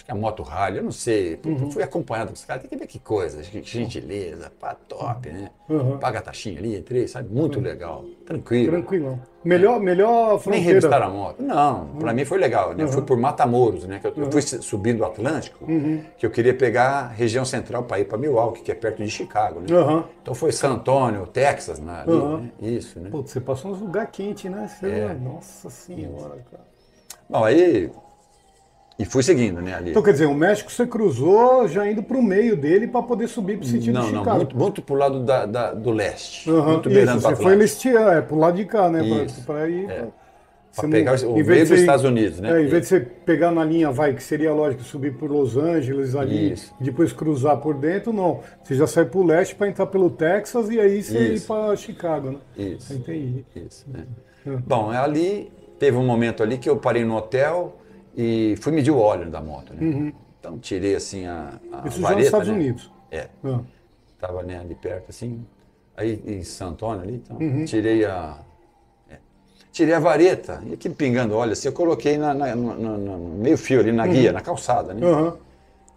acho que é a Moto Rally, eu não sei. Uhum. Fui acompanhado com os caras, tem que ver que coisa, gentileza, pá, top, né? Uhum. Paga a taxinha ali, entrei, sabe? Muito uhum. legal, tranquilo. tranquilo Melhor, é. melhor fronteira. Nem revistar a moto. Não, uhum. pra mim foi legal, né? Eu fui uhum. por Matamoros, né? Que eu, eu fui uhum. subindo o Atlântico, uhum. que eu queria pegar a região central para ir para Milwaukee, que é perto de Chicago, né? Então foi San Antônio, Texas, né? Ali, né? Isso, né? Pô, você passou uns lugar quente né? Você... É. é nossa Senhora, cara. Bom, aí e fui seguindo, né, ali. Então, quer dizer, o México você cruzou já indo para o meio dele para poder subir para o sentido não, de Chicago. Não, muito, muito para o lado da, da, do leste. Uhum, muito isso, você foi leste, é, para o lado de cá, né? Para ir... É. Para pegar não, o meio dos Estados Unidos, né? É, em vez de você pegar na linha, vai, que seria lógico subir por Los Angeles ali, isso. e depois cruzar por dentro, não. Você já sai para o leste para entrar pelo Texas e aí você isso. ir para Chicago, né? Isso. Entendi. Isso. Né? É. Bom, ali teve um momento ali que eu parei no hotel, e fui medir o óleo da moto, né? Uhum. Então tirei assim a, a Isso é vareta, já nos Estados né? Unidos. É. Ah. Tava né, ali perto assim, aí em Santona ali, então uhum. tirei a é. tirei a vareta e aquilo pingando óleo assim, eu coloquei na, na, na, no, meio fio ali na uhum. guia, na calçada, né?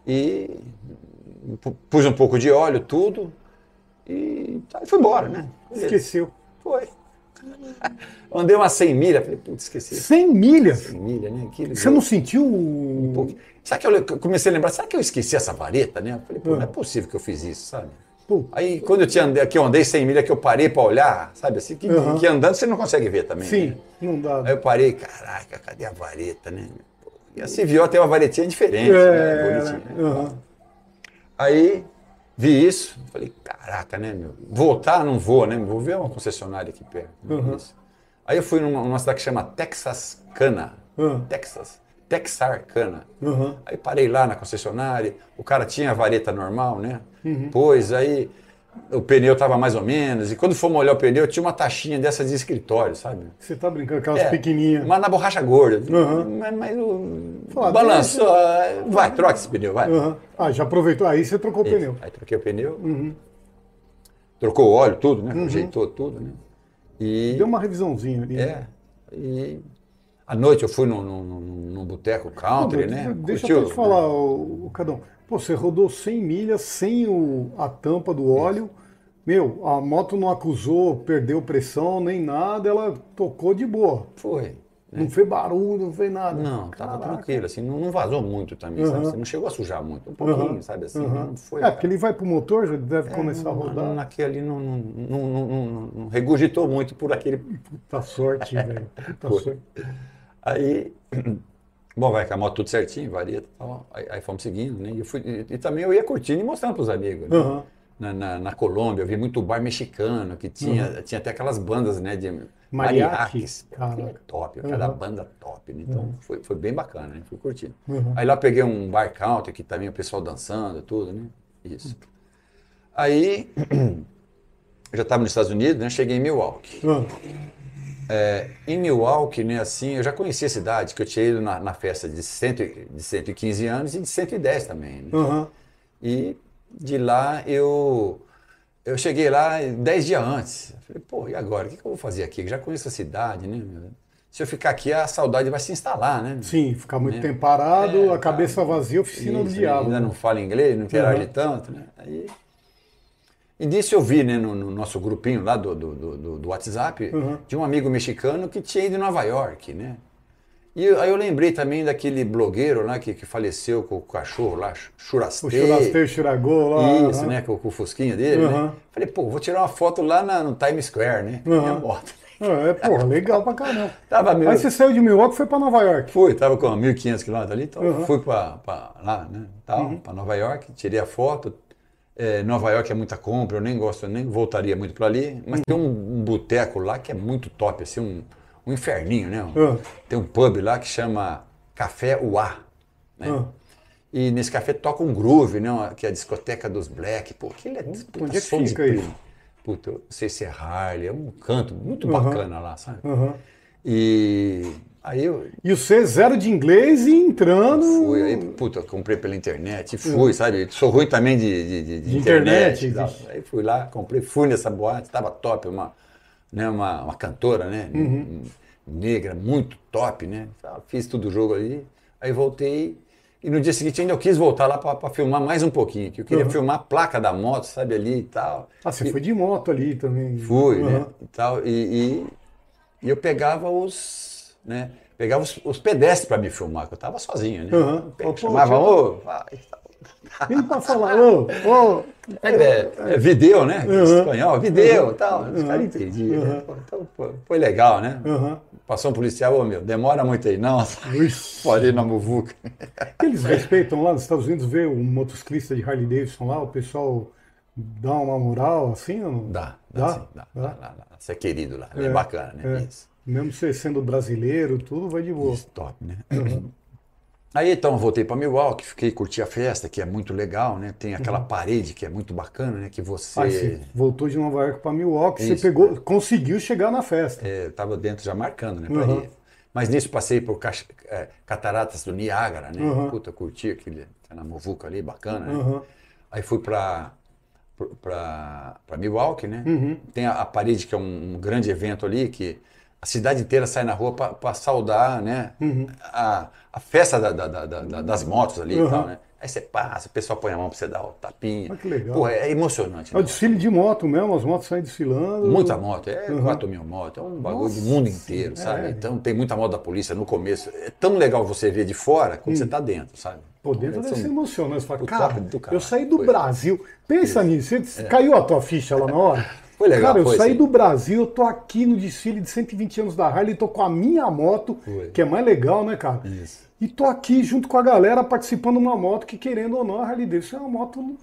E pus um pouco de óleo, tudo e, tá, e foi embora, né? Esqueceu. Foi. Andei umas 100 milha, falei, putz, esqueci. 100 milha? 100 milha, né? Você não sentiu um pouco. Sabe que eu comecei a lembrar, sabe que eu esqueci essa vareta, né? Eu falei, pô, não é ah. possível que eu fiz isso, sabe? Aí quando eu tinha andei, que eu andei 100 milha, que eu parei para olhar, sabe assim, que, uhum. que, andando você não consegue ver também. Sim, né? não dá. Aí eu parei, caraca, cadê a vareta, né? E a Civil tem uma varetinha diferente, né? é, né? Bonitinha. Uhum. Aí vi isso, falei, caraca, né, meu? Voltar, não vou, né? Vou ver uma concessionária aqui perto. Né, uhum. Aí eu fui numa, numa, cidade que chama Texas Cana. Uhum. Texas. Texarcana. Uhum. Aí parei lá na concessionária, o cara tinha a vareta normal, né? Uhum. Pois aí o pneu estava mais ou menos. E quando fomos olhar o pneu, tinha uma taxinha dessas de escritório, sabe? Você tá brincando, aquelas é, pequenininhas. Mas na borracha gorda. Uhum. Mas, mas o Fala, balanço, ah, vai, troca esse pneu, vai. Uhum. Ah, já aproveitou. Aí você trocou Isso. o pneu. Aí troquei o pneu. Uhum. Trocou o óleo, tudo, né? Uhum. Ajeitou tudo, né? E... Deu uma revisãozinha ali. Né? É. Né? E à noite eu fui num, num, num, boteco country, Não, né? Deixa Curtiu, eu te falar, o, o Cadão. Pô, você rodou 100 milhas sem o, a tampa do óleo. Isso. Meu, a moto não acusou, perdeu pressão nem nada, ela tocou de boa. Foi. Né? Não é. fez barulho, não fez nada. Não, Caraca. tranquilo, assim, não, não vazou muito também, uhum. sabe? não chegou a sujar muito, um pouquinho, uhum. sabe assim, uhum. não foi... É, porque ele vai pro motor, já deve é, começar a rodar. Não, naquele ali não, não, não, não, regurgitou muito por aquele... Puta sorte, é, velho, puta sorte. Aí... Bom, vai com a moto tudo certinho, varia e tá tal. Aí, aí, fomos seguindo, né? E, fui, e, e, também eu ia curtindo e mostrando para os amigos. Né? Na, na, na, Colômbia, eu vi muito bar mexicano, que tinha, uhum. tinha até aquelas bandas, né? De mariachis. É top, uhum. cada banda top. Né? Então uhum. foi, foi bem bacana, né? Fui curtindo. Aí lá peguei um bar counter, que também o pessoal dançando tudo, né? Isso. Aí, já estava nos Estados Unidos, né? Cheguei em Milwaukee. É, em Milwaukee, né, assim, eu já conhecia a cidade, que eu tinha na, na festa de, cento, de 115 anos e de 110 também. Né? Uhum. E de lá eu eu cheguei lá 10 dias antes. Falei, pô, e agora? O que, eu vou fazer aqui? Eu já conheço a cidade, né? Se eu ficar aqui, a saudade vai se instalar, né? Sim, ficar muito né? tempo parado, é, a cabeça vazia, oficina isso, do diabo. Ainda não fala inglês, não interage uhum. tanto, né? Aí e disso eu vi, né, no, no nosso grupinho lá do, do, do, do WhatsApp, uhum. de um amigo mexicano que tinha ido em Nova York, né? E aí eu lembrei também daquele blogueiro lá que, que faleceu com o cachorro lá, Churastei. O Churastei Churagô lá. Isso, uhum. né? Com, com, o fusquinho dele, né? uhum. né? Falei, pô, vou tirar uma foto lá na, no Times Square, né? Uhum. Minha moto. É, é porra, legal pra caramba. tava meio... Aí você saiu de Milwaukee e foi pra Nova York. Fui, tava com 1.500 quilômetros ali, então uhum. fui pra, pra, lá, né? Tal, uhum. Pra Nova York, tirei a foto, é, Nova York é muita compra, eu nem gosto, nem voltaria muito para ali, mas uhum. tem um, um boteco lá que é muito top, assim, um, um inferninho, né? Um, uhum. Tem um pub lá que chama Café Uá, né? Uhum. E nesse café toca um groove, né? Que é a discoteca dos Black. Pô, ele é, é. Puta, Onde é que fica aí? Puta, eu não sei se é Harley, é um canto muito bacana lá, sabe? E Aí eu... E o C é zero de inglês e entrando. Fui, aí, puta, comprei pela internet, fui, uhum. sabe? Sou ruim também de, de, de, de internet. internet aí fui lá, comprei, fui nessa boate, tava top, uma, né, uma, uma cantora, né? Uhum. Negra, muito top, né? Fiz tudo o jogo ali, aí voltei. E no dia seguinte ainda eu quis voltar lá para filmar mais um pouquinho, que eu queria uhum. filmar a placa da moto, sabe, ali e tal. Ah, você e... foi de moto ali também. Fui, né? Uhum. E tal. E, e, e eu pegava os né? Pegava os, os pedestres para me filmar, que eu estava sozinho, né? Uhum. chamava, ô, vai, Vem para falar, ô, ô. É, é, é videu, né? Uhum. Espanhol, videu tal. Os uhum. caras entendiam. Uhum. Né? Então foi legal, né? Uhum. Passou um policial, ô meu, demora muito aí, não. Pode ir na muvuca. Eles respeitam lá nos Estados Unidos, ver um motociclista de Harley Davidson lá, o pessoal dá uma moral assim? Não? Dá, dá, dá? Sim, dá, dá? dá, dá, dá. Você é querido lá, é, é bacana, né? É. Isso. Mesmo você sendo brasileiro, tudo vai de boa. Isso, top, né? Uhum. Aí então voltei para Milwaukee, fiquei curti a festa, que é muito legal, né? Tem aquela uhum. parede que é muito bacana, né? Que você, ah, você voltou de Nova York para Milwaukee, Isso. você pegou, conseguiu chegar na festa. É, tava dentro já marcando, né? Pra uhum. ir. Mas nisso passei por é, Cataratas do Niágara, né? Uhum. Puta, curti aquele tá na Movuca ali, bacana. Né? Uhum. Aí fui para para Milwaukee, né? Uhum. Tem a, a, parede que é um, um grande evento ali que a cidade inteira sai na rua para saudar, né? Uhum. A, a festa da, da, da, das motos ali uhum. e tal, né? Aí você passa, o pessoal põe a mão para você dar o tapinha. Ah, que legal. Pô, é emocionante. É o né? desfile de moto mesmo, as motos saem desfilando. Muita moto, é uhum. 4 mil motos, é um bagulho Nossa, do mundo inteiro, é. sabe? É. Então tem muita moto da polícia no começo. É tão legal você ver de fora quando hum. você está dentro, sabe? Pô, dentro deve ser emocionante. Você fala, cara, eu saí do Brasil. Pensa Isso. nisso, você é. caiu a tua ficha lá na hora? Foi legal. Cara, eu foi, saí sim. do Brasil, eu tô aqui no desfile de 120 anos da Harley, tô com a minha moto, foi. que é mais legal, né, cara? Isso. E tô aqui junto com a galera participando de uma moto que, querendo ou não, a Harley Davidson é uma moto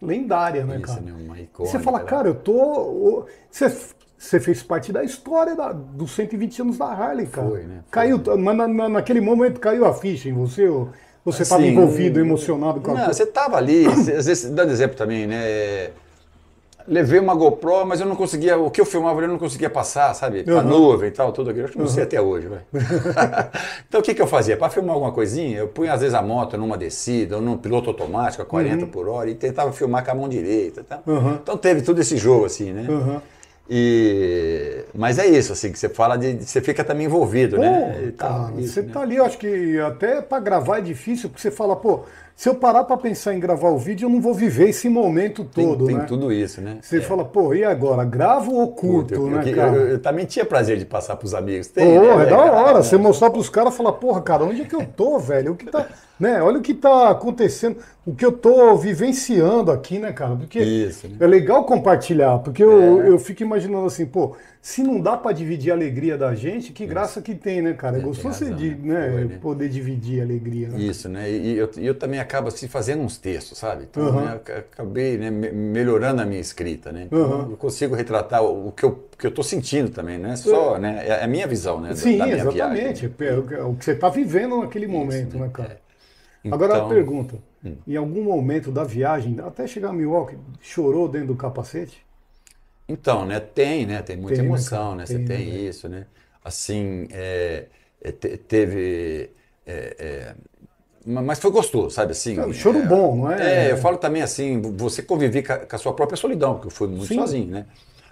lendária, né, Isso, cara? Né, uma icônica, você fala, né? cara, eu tô. Você, você fez parte da história da, dos 120 anos da Harley, cara. Foi, né? Foi, caiu, né? mas na, na, naquele momento caiu a ficha em você? Ou você estava assim, envolvido, emocionado com a Não, você tava ali, às vezes, dando exemplo também, né? levei uma GoPro, mas eu não conseguia, o que eu filmava eu não conseguia passar, sabe? Uhum. A nuvem e tal, tudo aquilo. Acho que não sei uhum. até hoje, vai. então o que, que eu fazia? Para filmar alguma coisinha, eu punha às vezes a moto numa descida, ou num piloto automático a 40 uhum. por hora, e tentava filmar com a mão direita. Tá? Uhum. Então teve todo esse jogo, assim, né? Uhum. E... Mas é isso, assim, que você fala de. Você fica também envolvido, né? pô, né? Cara, tal, isso, você né? tá ali, eu acho que até para gravar é difícil, porque você fala, pô, se eu parar para pensar em gravar o vídeo, eu não vou viver esse momento todo, tem, tem né? tudo isso, né? Você é. fala, pô, e agora? Gravo ou curto, eu, né, eu, né, eu, cara? Eu, também tinha prazer de passar pros amigos. Tem, oh, né, é da hora. você mostrar mostrar pros caras e falar, porra, cara, onde é que eu tô, velho? O que tá, né? Olha o que tá acontecendo, o que eu tô vivenciando aqui, né, cara? Porque isso, né? é legal compartilhar, porque é. eu, eu fico imaginando assim, pô, se não dá para dividir a alegria da gente, que graça que tem, né, cara? É gostoso você de, né, Foi, né, poder dividir a alegria. Né? Isso, né? E eu, eu também acabo assim, fazendo uns textos, sabe? Então, uhum. né, acabei né, melhorando a minha escrita, né? Então, uhum. Eu consigo retratar o que eu que eu estou sentindo também, né? Só, é. né? É, é a minha visão, né? Sim, da minha exatamente. Viagem. Né? É, o que você está vivendo naquele momento, né, né cara? Então... Agora a então, pergunta: hum. em algum momento da viagem, até chegar a Milwaukee, chorou dentro do capacete? Então, né? Tem, né? Tem muita tem, né, emoção, né? Tem, Você tem, né, isso, né? Assim, é, é te, teve. É, é mas foi gostoso, sabe assim? É, choro é, bom, não é? É, eu falo também assim, você conviver com a, com a sua própria solidão, porque eu fui muito Sim. sozinho, né?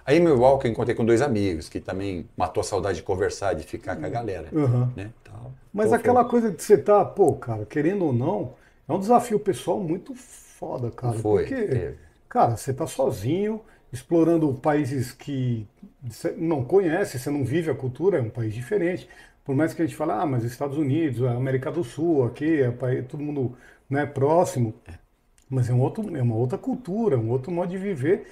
Aí meu walk eu encontrei com dois amigos, que também matou a saudade de conversar, de ficar com a galera, uhum. né? Então, mas aquela foi... coisa de você tá, pô, cara, querendo ou não, é um desafio pessoal muito foda, cara. Foi, porque, cara, você tá sozinho explorando países que você não conhece, você não vive a cultura, é um país diferente. Por mais que a gente fale, ah, mas Estados Unidos, América do Sul, aqui, é país, é todo mundo né, próximo. É. Mas é, um outro, é uma outra cultura, um outro modo de viver.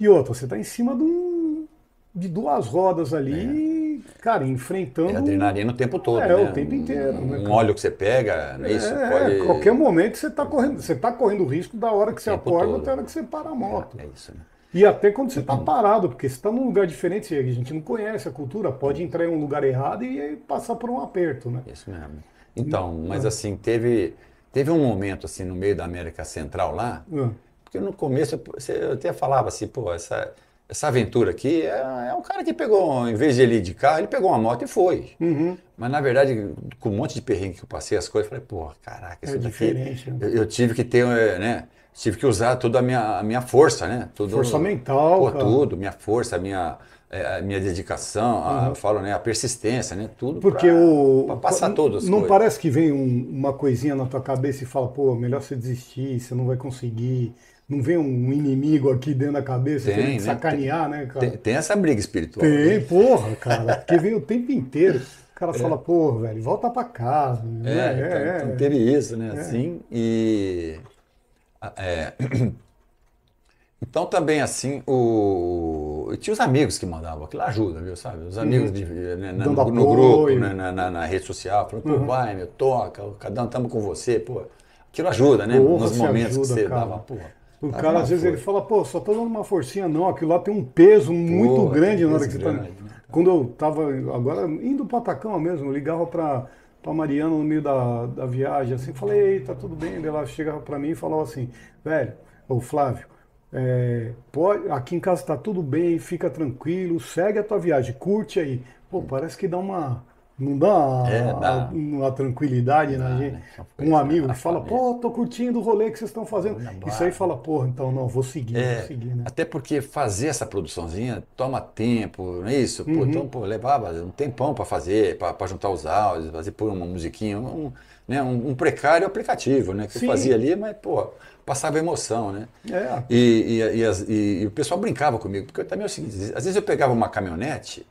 E outra, você está em cima de, um, de duas rodas ali, é. cara, enfrentando. É adrenalina o tempo todo. É, né? o tempo inteiro. Um, né, um óleo que você pega, né, é isso? É, pode... qualquer momento você está correndo, você tá correndo risco da hora que você acorda todo. até a hora que você para a moto. É, é isso, né? E até quando você está parado, porque você está num lugar diferente, a gente não conhece a cultura, pode entrar em um lugar errado e passar por um aperto, né? Isso mesmo. Então, mas assim, teve, teve um momento assim no meio da América Central lá, ah. que porque no começo eu até falava assim, pô, essa, essa aventura aqui é, é, um cara que pegou, em vez de ele ir de carro, ele pegou uma moto e foi. Uhum. Mas na verdade, com um monte de perrengue que eu passei as coisas, eu falei, pô, caraca, isso é daqui. Né? Eu, eu, tive que ter, eh, né? tive que usar toda a minha, a minha força, né? tudo força mental. Pô, cara. tudo, minha força, minha, é, a minha dedicação, uhum. falo, né, a persistência, né? Tudo Porque pra, o pra passar todas Não coisas. parece que vem um, uma coisinha na tua cabeça e fala, pô, melhor você desistir, você não vai conseguir. Não vem um inimigo aqui dentro da cabeça tem, né? sacanear, tem, né, cara? Tem, tem, essa briga espiritual. Tem, né? porra, cara. Porque vem o tempo inteiro. O cara é. fala, pô, velho, volta pra casa. É, né? então, é, então teve é. isso, né? Assim, e ah, é... Então também assim, o... tinha os amigos que mandavam, aquilo ajuda, viu, sabe? Os amigos uhum. de, né, na, no, no, grupo, né, na, na, na, rede social, falando, pô, uhum. vai, meu, toca, cada um estamos com você, pô. Aquilo ajuda, né? Porra, Nos momentos ajuda, que você cara. dava, pô. O cara às vezes força. ele fala, pô, só tô dando uma forcinha, não, aquilo lá tem um peso muito grande na hora que você tá grande, tá. Né? Quando eu tava agora indo pro Atacama mesmo, eu ligava para para Mariana no meio da, da viagem, assim, falei, tá tudo bem. Ela chegava para mim e falou assim, velho, ô Flávio, é, pode, aqui em casa tá tudo bem, fica tranquilo, segue a tua viagem, curte aí. Pô, hum. parece que dá uma, não dá, é, dá. A, uma tranquilidade dá, na né? gente. Né? Um amigo que fala, pô, tô curtindo o rolê que vocês estão fazendo. Isso aí fala, pô, então não, vou seguir, é, vou seguir, né? Até porque fazer essa produçãozinha toma tempo, não é isso? Pô, uhum. Então, pô, levava um tempão para fazer, para juntar os áudios, fazer por uma musiquinha, um, né, um, um precário aplicativo, né? Que você fazia ali, mas, pô, passava emoção, né? É. E, e, e, as, e, o pessoal brincava comigo, porque também é o seguinte, às vezes eu pegava uma caminhonete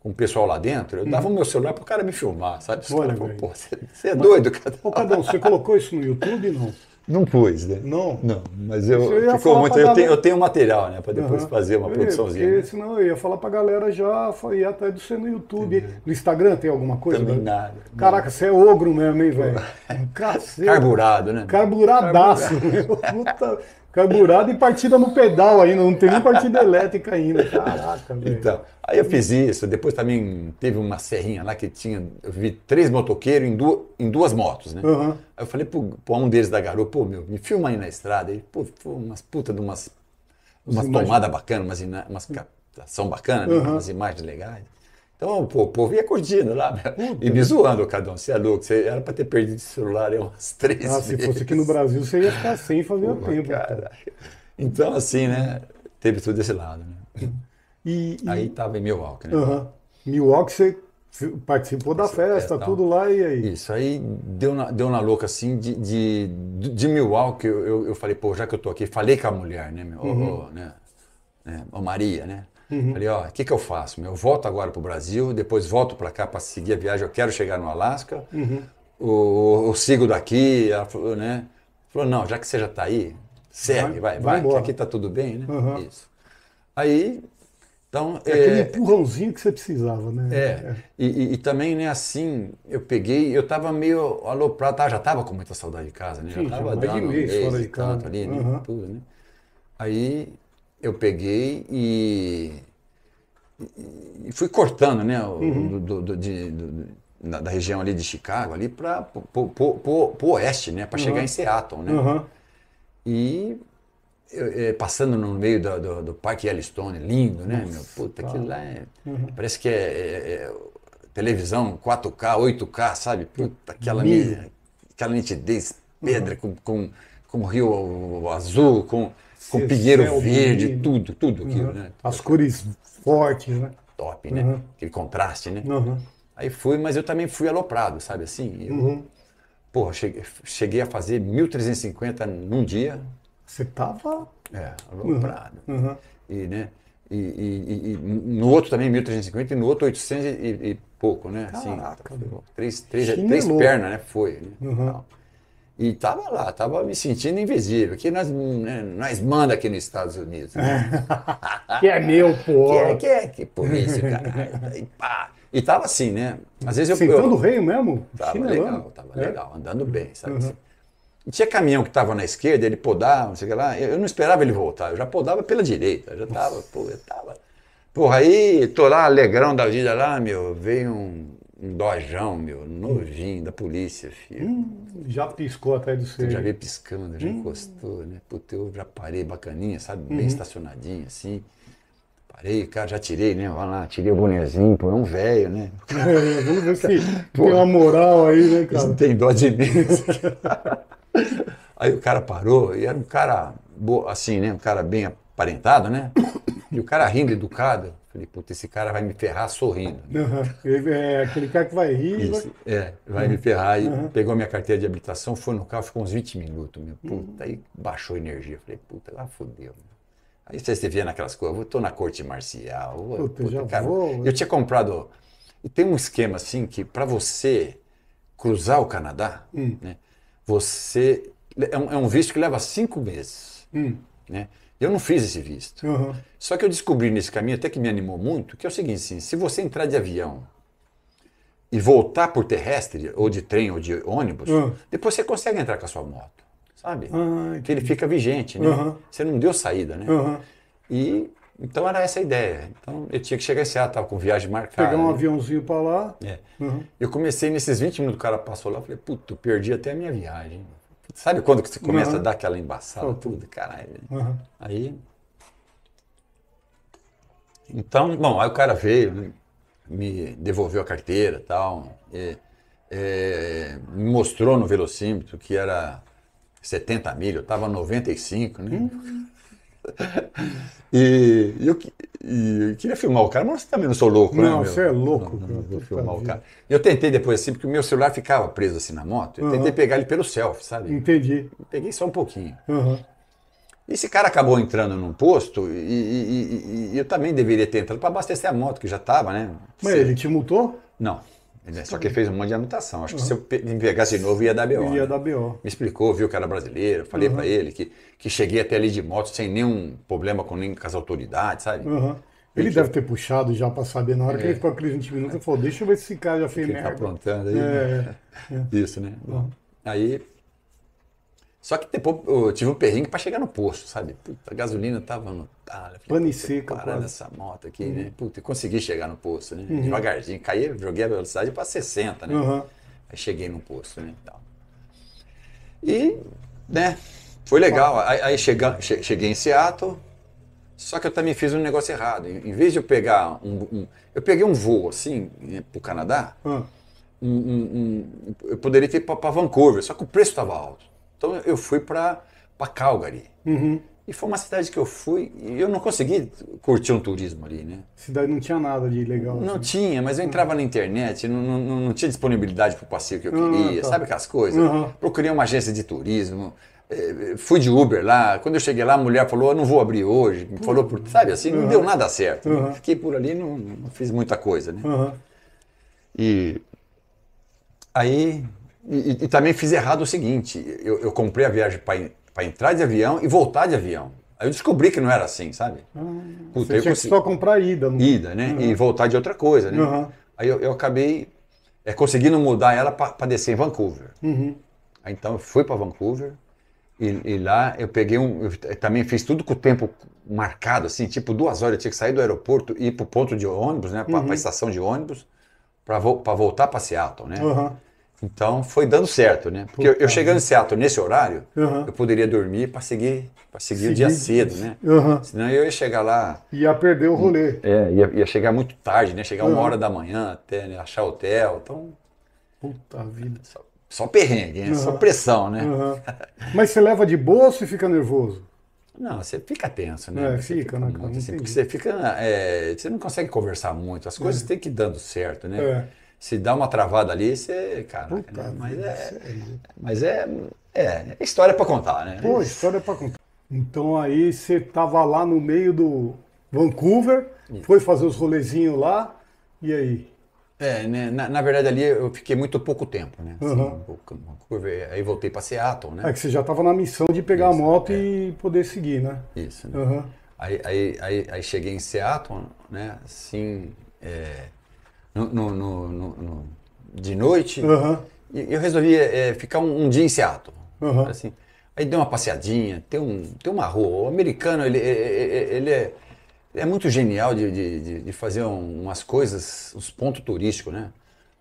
com o pessoal lá dentro, eu uhum. dava o uhum. meu celular pro cara me filmar, sabe? Olha, cara, pô, você é mas, doido, cara. Ô, Cadão, você colocou isso no YouTube, não? Não pus, né? Não. Não, mas eu, ficou muito. Eu, galera... tenho, eu tenho material, né? Para depois uhum. fazer uma é, produçãozinha. Porque, né? Senão eu ia falar para a galera já ir até do seu no YouTube. No Instagram tem alguma coisa? Também né? nada. Caraca, você é ogro mesmo, hein, velho? Carburado, né? Carburadaço, Carburado. meu. Puta. Carburado e partida no pedal ainda, não tem nem partida elétrica ainda. Caraca, meu. Então, aí eu fiz isso, depois também teve uma serrinha lá que tinha, eu vi três motoqueiros em, duas em duas motos, né? Uhum. Aí eu falei pro, pro um deles da garoa, pô, meu, me filma aí na estrada. Ele, pô, pô umas puta de umas, uma tomadas bacanas, umas, umas captação bacana, né? umas imagens legais. Então o povo ia curtindo lá né? e me né? zoando, cadão, Você é louco, você era para ter perdido o celular é umas três ah, vezes. Se fosse aqui no Brasil, você ia ficar sem fazer o tempo. Né? Cara. Então, assim, né? Teve tudo desse lado. Né? E, e... Aí estava em Milwaukee, né? Uhum. Milwaukee, você participou da é, festa, é, tudo lá e aí? Isso, aí deu na, deu na louca, assim, de, de, de Milwaukee, eu, eu, falei, pô, já que eu tô aqui, falei com a mulher, né? Meu, uhum. né? né? Maria, né? Uhum. ó, o que, que eu faço? Eu volto agora para o Brasil, depois volto para cá para seguir a viagem, eu quero chegar no Alasca, uhum. ou, ou sigo daqui, ela falou, né? Falou, não, já que você já está aí, segue, vai, vai, vai que aqui está tudo bem, né? Uhum. Isso. Aí, então... É, é aquele empurrãozinho que você precisava, né? É, é. E, e, e, também, né, assim, eu peguei, eu estava meio aloprado, tá, já estava com muita saudade de casa, né? Sim, já estava dando um mês, de casa. ali, né, tudo, né? Aí eu peguei e, e fui cortando, né? uhum. do, do, de, do, da, da, região ali de Chicago, ali para o oeste, né? Para uhum. chegar em Seattle, né? Uhum. E eu, é, passando no meio do, do, do Parque Yellowstone, lindo, né? Nossa, meu, puta, aquilo lá é, uhum. parece que é, é, é, televisão 4K, 8K, sabe? Puta, aquela, aquela nitidez, uhum. pedra com, com, com rio azul, com com pinheiro é verde, tudo, tudo uhum. aquilo, uhum. né? As cores fortes, né? Top, né? Uhum. Aquele contraste, né? Uhum. Aí fui, mas eu também fui aloprado, sabe assim? Eu, uhum. Porra, cheguei, cheguei a fazer 1.350 num dia. Você tava... É, uhum. aloprado. Uhum. E, né? E, e, e, no outro também 1.350 e no outro 800 e, e pouco, né? Assim, Caraca, assim, três, três, três pernas, né? Foi. Né? Uhum. E tava lá, tava me sentindo invisível, que nós, né, nós manda aqui nos Estados Unidos. Né? que é meu, pô. Que é, que é, que polícia, cara. E, tá pá. e tava assim, né? Às vezes eu. Sentando eu, reino mesmo? Tava legal, tava é? legal, andando bem, sabe? Uhum. Assim. E tinha caminhão que tava na esquerda, ele podava, não sei o que lá. Eu, não esperava ele voltar, eu já podava pela direita, já tava, pô, eu tava. Porra, aí tô lá, alegrão da vida lá, meu, veio um um dojão, meu, novinho, da polícia, filho. Hum, já piscou atrás do seu. Já veio piscando, já hum. encostou, né? Puta, eu já parei bacaninha, sabe? Bem estacionadinha uhum. estacionadinho, assim. Parei, cara, já tirei, né? Olha lá, tirei o bonezinho, pô, é um velho, né? vamos ver se tem uma moral aí, né, cara? Não tem dó de mim. aí o cara parou, e era um cara, assim, né? Um cara bem aparentado, né? E o cara rindo, educado. Falei, puta, esse cara vai me ferrar sorrindo. Uhum. É aquele cara que vai rir. Isso, vai... É, vai uhum. me ferrar. Uhum. Pegou minha carteira de habilitação, foi no carro, ficou uns 20 minutos. Meu, hum. puta, aí baixou a energia. Falei, puta, lá fodeu. Aí você via naquelas coisas, eu tô na corte marcial. Puta, puta, cara, vou, eu tinha comprado. E tem um esquema assim que para você cruzar o Canadá, hum. né, você. É um, é um, visto que leva cinco meses. Hum. Né? Eu não fiz esse visto. Uhum. Só que eu descobri nesse caminho, até que me animou muito, que é o seguinte: sim, se você entrar de avião e voltar por terrestre, ou de trem, ou de ônibus, uhum. depois você consegue entrar com a sua moto, sabe? Uhum, que ele fica vigente, né? Uhum. Você não deu saída, né? Uhum. E então era essa a ideia. Então eu tinha que chegar esse Seattle, estava com viagem marcada. Pegar um né? aviãozinho para lá. É. Uhum. Eu comecei nesses 20 minutos que o cara passou lá, eu falei, puto, perdi até a minha viagem. Sabe quando que você começa uhum. a dar aquela embaçada uhum. tudo, caralho? Uhum. Aí. Então, bom, aí o cara veio, me devolveu a carteira tal, e tal. É, me mostrou no velocímetro que era 70 mil eu estava 95, né? Uhum. E, e, eu, e eu queria filmar o cara, mas você também não sou louco, não, né? Não, você é louco. Não, não, vou filmar o cara. Eu tentei depois assim, porque o meu celular ficava preso assim na moto. Eu uhum. tentei pegar ele pelo selfie, sabe? Entendi. Peguei só um pouquinho. Uhum. Esse cara acabou entrando num posto e, e, e, e eu também deveria ter entrado para abastecer a moto, que já estava, né? Mas Sim. ele te multou? Não. É, né? Só que fez um monte de anotação. Acho que se eu me pegasse de novo ia dar BO. Ia né? dar BO. Me explicou, viu que era brasileiro. Falei uhum. para ele que, que cheguei até ali de moto sem nenhum problema com, nem, com as autoridades, sabe? Uhum. Ele, ele deve ter puxado já para saber. Na hora é. que ele ficou aqueles 20 minutos, ele falou: Deixa eu ver se esse cara já fez tá merda. Ele tá aprontando aí. É. Né? É. Isso, né? Aí só que depois eu tive um perrengue para chegar no posto, sabe? Puta, a gasolina tava no talho. Pane seca, Parando nessa moto aqui, uhum. né? Puta, consegui chegar no posto, né? Uhum. Devagarzinho. Caí, joguei a velocidade para 60, né? Uhum. Aí cheguei no posto, né? E, né? Foi legal. Aí, aí cheguei em Seattle, só que eu também fiz um negócio errado. Em vez de eu pegar um. um eu peguei um voo assim né, pro Canadá. Uhum. Um, um, eu poderia ter para Vancouver, só que o preço estava alto. Então eu fui para Calgary. Uhum. E foi uma cidade que eu fui e eu não consegui curtir um turismo ali, né? Cidade não tinha nada de legal. Não assim. tinha, mas eu uhum. entrava na internet, não, não, não tinha disponibilidade para o passeio que eu ah, queria, ah, tá. sabe aquelas coisas? Uhum. Procurei uma agência de turismo, eh, fui de Uber lá. Quando eu cheguei lá, a mulher falou: eu não vou abrir hoje. Uhum. Falou, por, sabe assim, não uhum. deu nada certo. Uhum. Fiquei por ali, não, não, fiz muita coisa, né? Uhum. E aí e, e, também fiz errado o seguinte: eu, eu comprei a viagem para entrar de avião e voltar de avião. Aí eu descobri que não era assim, sabe? Ah, Puta, você tinha consegui... só comprar ida. Não... Ida, né? Uhum. E ah. voltar de outra coisa, né? Uhum. Aí eu, eu, acabei é, conseguindo mudar ela para descer em Vancouver. Uhum. Aí então eu fui para Vancouver e, e, lá eu peguei um... Eu também fiz tudo com o tempo marcado, assim, tipo duas horas. Eu tinha que sair do aeroporto e ir para o ponto de ônibus, né? Para a uhum. estação de ônibus, para vo, voltar para Seattle, né? Uhum. Então foi dando certo, né? Porque eu, eu chegando em Seattle nesse horário, uhum. eu poderia dormir para seguir, para seguir, o dia cedo, né? Uhum. Senão eu ia chegar lá. Ia perder o rolê. É, ia, ia chegar muito tarde, né? Chegar uhum. uma hora da manhã até né? achar hotel. Então. Puta vida. Só, só perrengue, né? Só pressão, né? Mas você leva de boa ou fica nervoso? Não, você fica tenso, né? É, fica, fica né? assim, porque você fica. É, você não consegue conversar muito, as coisas é. têm que ir dando certo, né? É. Se dá uma travada ali, você. Caraca, Puta, né? mas, é, é mas é. É, é história para contar, né? Pô, história para contar. Então aí você tava lá no meio do Vancouver, Isso. foi fazer os rolezinhos lá, e aí? É, né, na, na, verdade ali eu fiquei muito pouco tempo, né? Assim, uhum. Vancouver, aí voltei para Seattle, né? É que você já tava na missão de pegar Isso, a moto é. e poder seguir, né? Isso. Né? Uhum. Aí, aí, aí, aí, cheguei em Seattle, né? Assim, é, no, no, no, no de noite. Uhum. E eu resolvi é, ficar um, um, dia em Seattle. Uhum. Assim. Aí dei uma passeadinha, tem, um, tem uma rua. O americano, ele, eh, ele, ele é, é, muito genial de, de, de fazer umas coisas, os pontos turísticos, né?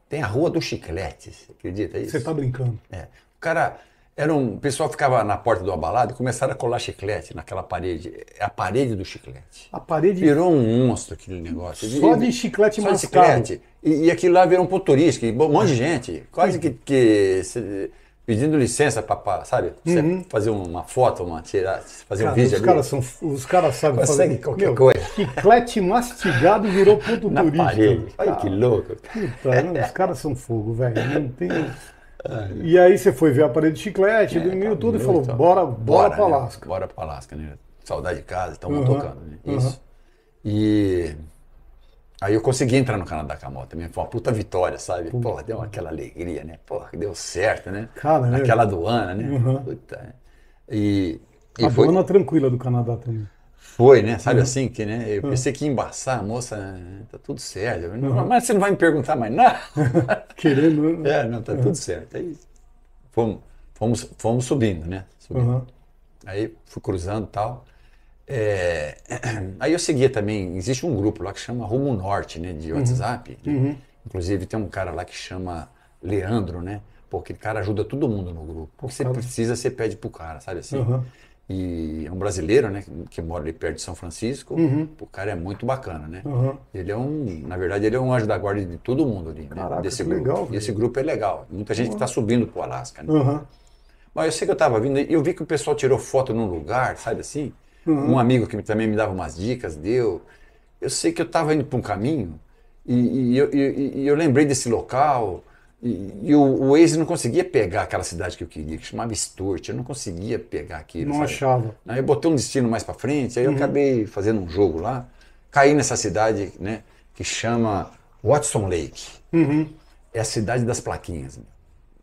Tem a Rua do Chiclete, acredita isso? Você está brincando. É. O cara era um, o pessoal ficava na porta do abalado e começaram a colar chiclete naquela parede. É a parede do chiclete. A parede. Virou um monstro aquele negócio. Só de chiclete Só De chiclete. E, e aquilo lá virou um turístico um monte de gente. Quase que, que se, pedindo licença para, sabe, uhum. fazer uma foto, uma, tirar, fazer cara, um vídeo os ali. Caras são, os caras sabem fazer qualquer meu, coisa. Chiclete mastigado virou ponto Na turístico. Parede. Olha que louco. Puta, não, os caras são fogo, velho. Não tem. E aí você foi ver a parede de chiclete, é, dormiu tá, tudo e falou, então, bora, bora, bora né? pra Alasca. Né? Bora pra Alasca, né? Saudade de casa, estamos uhum, tocando. Né? Isso. Uhum. E aí eu consegui entrar no Canadá com a moto também. Foi uma puta vitória, sabe? Pô, deu aquela alegria, né? Porra, deu certo, né? Cara, Aquela né? doana, né? Uhum. Puta, né? E, e a foi... doana tranquila do Canadá também foi, né? Sabe uhum. assim que, né? Eu uhum. pensei que ia embaçar a moça, né? tá tudo certo. Não, uhum. Mas você não vai me perguntar mais nada. Querendo. Né? É, não, tá uhum. tudo certo. Aí fomos, fomos, fomos subindo, né? Subindo. Uhum. Aí fui cruzando e tal. É... Aí eu seguia também, existe um grupo lá que chama Rumo Norte, né? De WhatsApp. Né? Inclusive tem um cara lá que chama Leandro, né? Porque o cara ajuda todo mundo no grupo. O que você precisa, você pede pro cara, sabe assim? E é um brasileiro, né? Que mora ali perto de São Francisco. Uhum. O cara é muito bacana, né? Uhum. Ele é um, na verdade, ele é um anjo da guarda de todo mundo ali, né? Desse grupo. Legal, e esse grupo é legal. Muita gente uhum. que está subindo para o Alasca, né? Uhum. Mas eu sei que eu estava vindo e eu vi que o pessoal tirou foto num lugar, sabe assim? Uhum. Um amigo que também me dava umas dicas, deu. Eu sei que eu estava indo para um caminho e, e, e, e eu lembrei desse local e, e o, o Waze não conseguia pegar aquela cidade que eu queria, que chamava Sturt, Eu não conseguia pegar aquilo. Não sabe? achava. Aí eu botei um destino mais para frente, aí eu uhum. acabei fazendo um jogo lá. Caí nessa cidade, né? Que chama Watson Lake. Uhum. É a cidade das plaquinhas.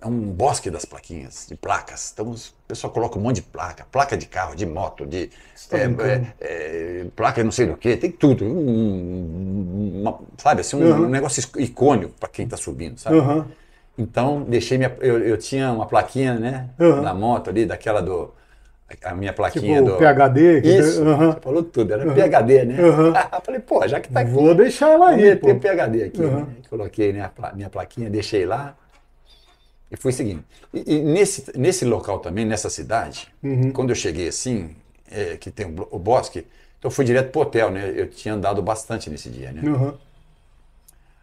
É um bosque das plaquinhas, de placas. Então o pessoal coloca um monte de placa. Placa de carro, de moto, de... Tá é, é, é, placa não sei do que. Tem tudo. Um, uma, sabe, assim, um, uhum. um negócio icônico para quem está subindo, sabe? Uhum. Então, deixei minha. Eu, eu tinha uma plaquinha, né? Uhum. Na moto ali, daquela do. A minha tipo plaquinha tipo, do. PHD? Isso. Uhum. Falou tudo, era uhum. PHD, né? Falei, pô, já que tá aqui. Vou deixar ela aí. Tem PHD aqui. Né? Coloquei né, a minha plaquinha, deixei lá. E fui seguindo. E, e nesse, nesse local também, nessa cidade, uhum. quando eu cheguei assim, é, que tem o, bosque, então fui direto pro hotel, né? Eu tinha andado bastante nesse dia, né? Uhum.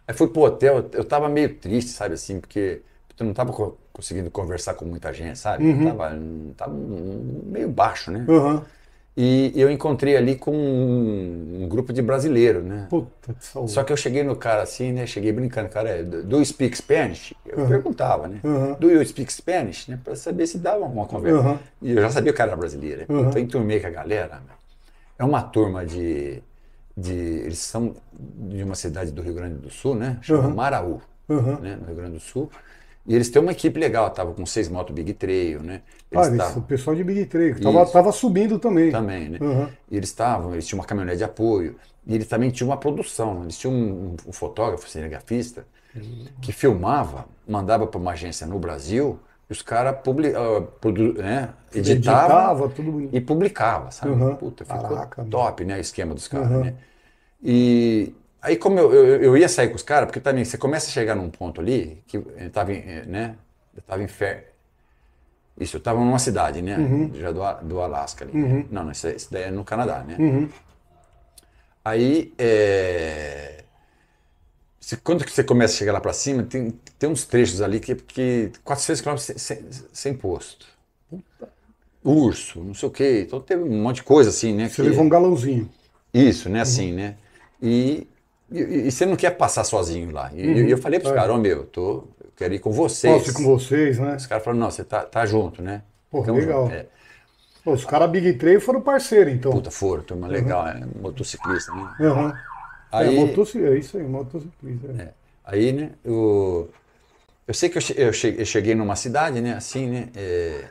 Aí fui pro hotel, eu tava meio triste, sabe assim, porque eu não tava co conseguindo conversar com muita gente, sabe? Uhum. Tava, hum, tava meio baixo, né? Uhum. E eu encontrei ali com um, um grupo de brasileiro, né? Puta que saúde. Só que eu cheguei no cara assim, né? Cheguei brincando, cara, é, do you speak Spanish? Eu uhum. perguntava, né? Uhum. Do you speak Spanish? Né? Pra saber se dava uma conversa. Uhum. E eu já sabia que o cara era brasileiro. Né? Então enturmei com a galera. É uma turma de de, eles são de uma cidade do Rio Grande do Sul, né? Chama uhum. Maraú, uhum. Né? no Rio Grande do Sul. E eles têm uma equipe legal, tava com seis motos Big Trail, né? Eles ah, tavam... o pessoal de Big Trail, que tava, tava subindo também. Também, né? Uhum. E eles estavam, eles tinham uma caminhonete de apoio, e eles também tinham uma produção, eles tinham um, um fotógrafo, cinegrafista, uhum. que filmava, mandava para uma agência no Brasil, e os caras public... uh, ah, né? editavam editava, tudo... e publicava, sabe? Uhum. Puta, ficou Caraca, top, né? O esquema dos caras, né? E aí, como eu, eu, eu ia sair com os caras, porque também você começa a chegar num ponto ali, que eu tava, em, eh, né? Eu tava em fer... Isso, eu estava numa cidade, né? Uhum. Já do, do Alasca ali. Né. Uhum. Não, não, isso, isso, daí é no Canadá, né? Uhum. Aí, é... Eh, você, quando você começa a chegar lá para cima, tem, tem uns trechos ali que, que 400 quilômetros sem, sem, sem posto. Urso, não sei o quê. Então teve um monte de coisa assim, né? Você que... levou um galãozinho. Isso, né? Uhum. Assim, né? E, e, e você não quer passar sozinho lá. E uhum, eu, falei para os é. caras, ô meu, eu, tô, eu quero ir com vocês. Posso ir com vocês, né? Os caras falaram, não, você tá, tá junto, né? Pô, legal. é. Pô, os caras Big Trail foram parceiros, então. Puta, foram, turma uhum. legal, é, motociclista, né? Uhum. É, aí, é, motociclista, é isso aí, motociclista. É. é. Aí, né, eu, eu sei que eu cheguei, eu cheguei numa cidade, né, assim, né, é,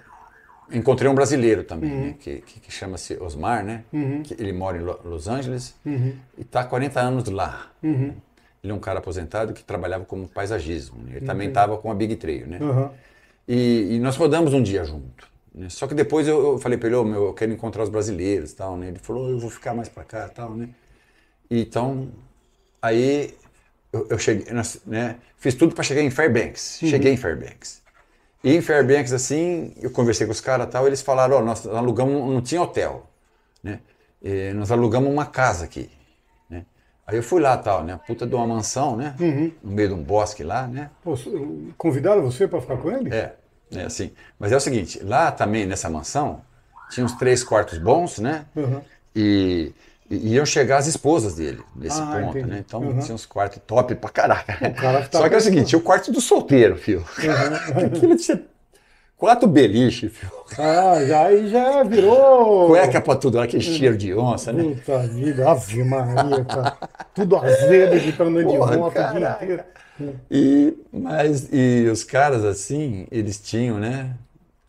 encontrei um brasileiro também, né, uhum. né? Que, que, que chama-se Osmar, né? Uhum. Que ele mora em Los Angeles uhum. e está há 40 anos lá. Né? Ele é um cara aposentado que trabalhava como paisagismo. Né? Ele também estava uhum. com a Big Trail, né? Uhum. E, e, nós rodamos um dia junto. Né? Só que depois eu, falei para ele, oh, meu, eu quero encontrar os brasileiros tal, né? Ele falou, oh, eu vou ficar mais para cá tal, né? E, então, aí eu, eu cheguei, né? Fiz tudo para chegar em Fairbanks. Cheguei em Fairbanks. E em Fairbanks, assim, eu conversei com os caras tal, eles falaram, ó, oh, nós alugamos, não tinha hotel, né? E nós alugamos uma casa aqui, né? Aí eu fui lá tal, né? Puta de uma mansão, né? Uhum. No meio de um bosque lá, né? Pô, convidaram você para ficar com ele? É, é assim. Mas é o seguinte, lá também nessa mansão, tinha uns três quartos bons, né? Uhum. E iam chegar as esposas dele nesse ah, ponto, né? entendi. né? Então uhum. tinha uns quartos top pra caraca. Cara tá Só que é o seguinte, tinha o quarto do solteiro, filho. Uhum. Aquilo tinha quatro beliche, filho. Ah, já, aí já virou. Cueca pra tudo, aquele uhum. cheiro de onça, né? Puta vida, ave Maria, cara. tudo azedo de andando de onça o E, mas, e os caras assim, eles tinham, né?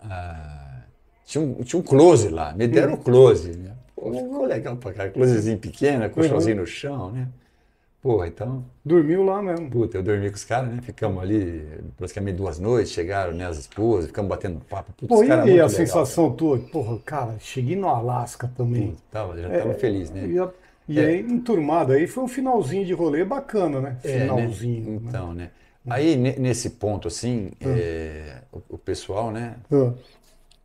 Ah, tinha, um, tinha um close lá, me deram um uhum. close, né? Pô, uhum. ficou legal pra caralho. Coisas pequena, colchãozinho uhum. Né, uhum. no chão, né? Porra, então. Dormiu lá mesmo. Puta, eu dormi com os caras, né? Ficamos ali praticamente é duas noites, chegaram, né? As esposas, ficamos batendo papo. Putz, Pô, e, cara, e a legal, sensação cara. tua? Porra, cara, cheguei no Alasca também. Puta, tava, já tava é, feliz, né? E, a, e é. aí, enturmado, aí foi um finalzinho de rolê bacana, né? É, né? Finalzinho. É, né? Então, né? né? Aí, nesse ponto, assim, hum. é, o, o, pessoal, né? Hum.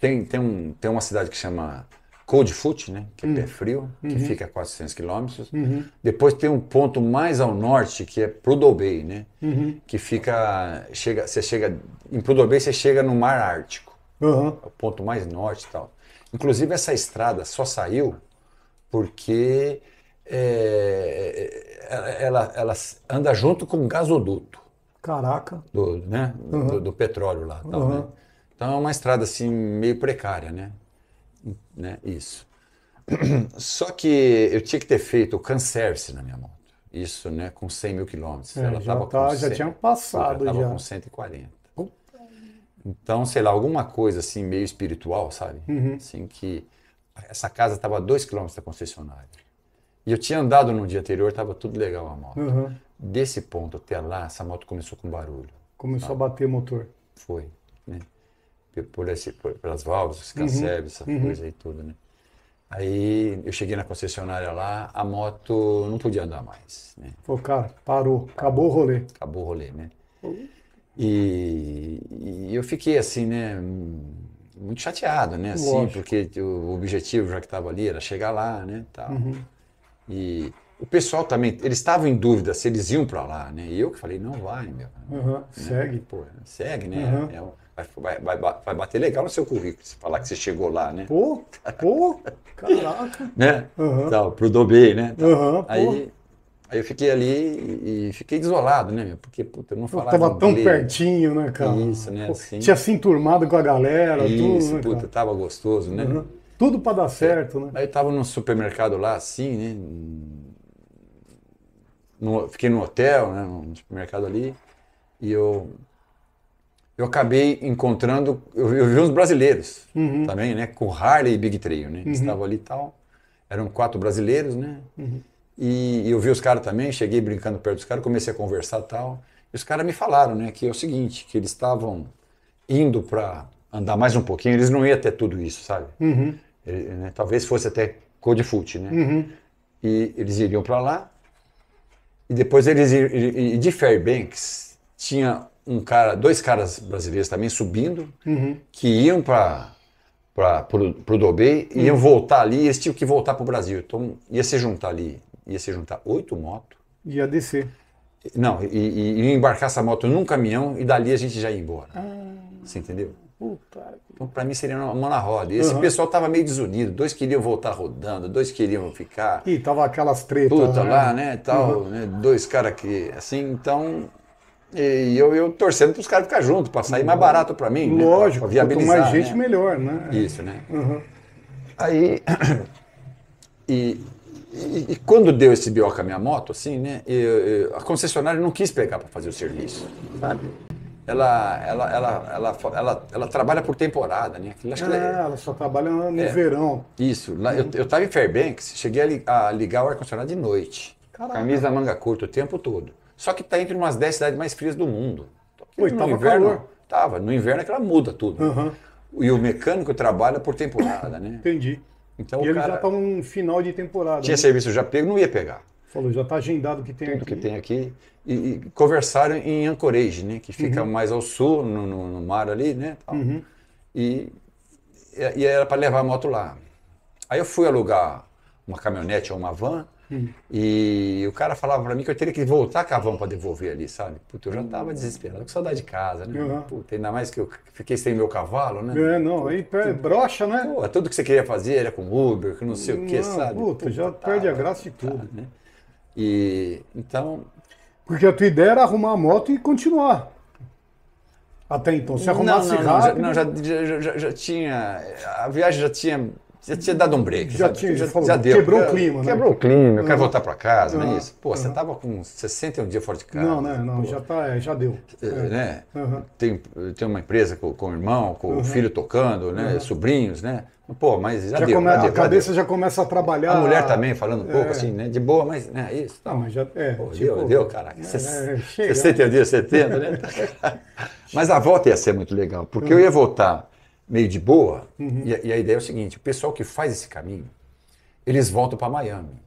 Tem, tem, um, tem uma cidade que chama Cold Foot, né? Que é uhum. pé frio, que uhum. fica a 400 quilômetros. Uhum. Depois tem um ponto mais ao norte que é Prudhoe Bay, né? Uhum. Que fica, chega, você chega em Prudhoe Bay, você chega no Mar Ártico. Uhum. É o ponto mais norte, e tal. Inclusive essa estrada só saiu porque é, é ela, ela anda junto com o gasoduto. Caraca. Do, né? Uhum. do, do petróleo lá, tal, né? Então é uma estrada assim meio precária, né? né? Isso. Só que eu tinha que ter feito o canservice na minha moto. Isso, né? Com 100 mil quilômetros. É, ela já, tava tá, com já tinha passado. Ela estava com 140. Então, sei lá, alguma coisa assim, meio espiritual, sabe? Uhum. Assim que essa casa estava a 2 quilômetros da concessionária. E eu tinha andado no dia anterior, estava tudo legal a moto. Uhum. Desse ponto até lá, essa moto começou com barulho. Começou sabe? a bater motor. Foi por esse, por, pelas válvulas, os uhum, cancebes, essa uhum. coisa e tudo, né? Aí eu cheguei na concessionária lá, a moto não podia andar mais, né? Pô, cara, parou, acabou o rolê. Acabou o rolê, né? Uhum. E, e eu fiquei assim, né? Muito chateado, né? Assim, Lógico. porque o objetivo já que estava ali era chegar lá, né? Tal. Uhum. E o pessoal também, eles estavam em dúvida se eles iam para lá, né? E eu que falei, não vai, meu. Uhum. Né? Segue. Pô, segue, né? Uhum. É, Vai, vai, vai bater legal no seu currículo se falar que você chegou lá, né? Pô, pô, caraca. né? Uhum. Tal, pro Dobê, né? Tal. Uhum, aí, aí eu fiquei ali e fiquei desolado, né? Porque, puta, eu não falava eu Tava tão inglês. pertinho, né, cara? Isso, né? Pô, assim. Tinha se enturmado com a galera, Isso, tudo, né, puta, tava gostoso, né? Uhum. Tudo para dar é. certo, é. né? Aí eu tava num supermercado lá, assim, né? No, fiquei no hotel, né? Num supermercado ali. E eu eu acabei encontrando, eu, eu vi uns brasileiros uhum. também, né? Com Harley e Big Trail, né? Uhum. Estavam ali e tal. Eram quatro brasileiros, né? Uhum. E, e eu vi os caras também, cheguei brincando perto dos caras, comecei a conversar e tal. E os caras me falaram, né? Que é o seguinte, que eles estavam indo para andar mais um pouquinho, eles não iam até tudo isso, sabe? Uhum. Ele, né? Talvez fosse até Codefute, né? Uhum. E eles iriam para lá. E depois eles iriam, e de Fairbanks tinha um cara, dois caras brasileiros também subindo, uhum. que iam para para o Dobei, uhum. iam voltar ali, eles tinham que voltar para o Brasil. Então ia se juntar ali, ia se juntar oito motos. Ia descer. Não, e, e, e embarcar essa moto num caminhão e dali a gente já ia embora. Ah. Você entendeu? Puta. Então, para mim seria uma mão na roda. E esse uhum. pessoal tava meio desunido. Dois queriam voltar rodando, dois queriam ficar. E tava aquelas tretas. Puta né? lá, né? Tal, uhum. né? Dois caras que. Assim, então e eu, eu torcendo para os caras ficar junto, para sair mais barato para mim. Né? Lógico, né? pra, pra quanto mais gente, né? melhor, né? Isso, né? Uhum. Aí, e, e, e, quando deu esse BO minha moto, assim, né? a concessionária não quis pegar para fazer o serviço, sabe? Ela, ela, ela, ela, ela, ela, trabalha por temporada, né? Aquilo, acho é, que ela, é ah, ela só trabalha no é, verão. Isso. Lá, uhum. eu, estava em Fairbanks, cheguei a, a ligar o ar-condicionado de noite. Caraca. Camisa manga curta o tempo todo. Só que está entre umas 10 cidades mais frias do mundo. Então, no inverno, calor. Tava. No inverno é que ela muda tudo. Uhum. E o mecânico trabalha por temporada, né? Entendi. Então, e ele cara... já está num final de temporada. Tinha né? serviço já pego, não ia pegar. Falou, já está agendado o que tem Tudo aqui. que tem aqui. E, e, conversaram em Anchorage, né? Que fica uhum. mais ao sul, no, no, no, mar ali, né? Uhum. E, e era para levar a moto lá. Aí eu fui alugar uma caminhonete ou uma van Hum. E o cara falava para mim que eu teria que voltar cavão para devolver ali, sabe? Puta, eu já tava desesperado, com saudade de casa, né? Uhum. Puta, ainda mais que eu fiquei sem meu cavalo, né? É, não, aí brocha, né? Pô, tudo que você queria fazer era com Uber, que não sei não, o que, sabe? Puta, puta já tá, perde a graça de tudo. Tá, né? E então. Porque a tua ideia era arrumar a moto e continuar. Até então, se arrumasse não, não, rápido. Não, já, não já, já, já, já tinha. A viagem já tinha já tinha dado um break. Já sabe? tinha, já, falou, já deu. Quebrou o clima, né? Quebrou o clima, eu quero voltar para casa, não é ah, isso? Pô, você ah. tava com 61 dias fora de casa. Não, né? Não, já tá, é, já deu. É, é. né? Uhum. Tem, tem uma empresa com, com o irmão, com uhum. o filho tocando, né? Uhum. Sobrinhos, né? Pô, mas já, já deu, come, já A deu, cabeça já, já, começa a trabalhar. A mulher também falando um é. pouco assim, né? De boa, mas né? É isso. Não, mas já. É, pô, tipo, deu, deu, caraca. É, é, 61 né? dias, 70, né? mas a volta ia ser muito legal, porque eu ia voltar meio de boa. Uhum. E, e, a ideia é o seguinte: o pessoal que faz esse caminho, eles voltam para Miami.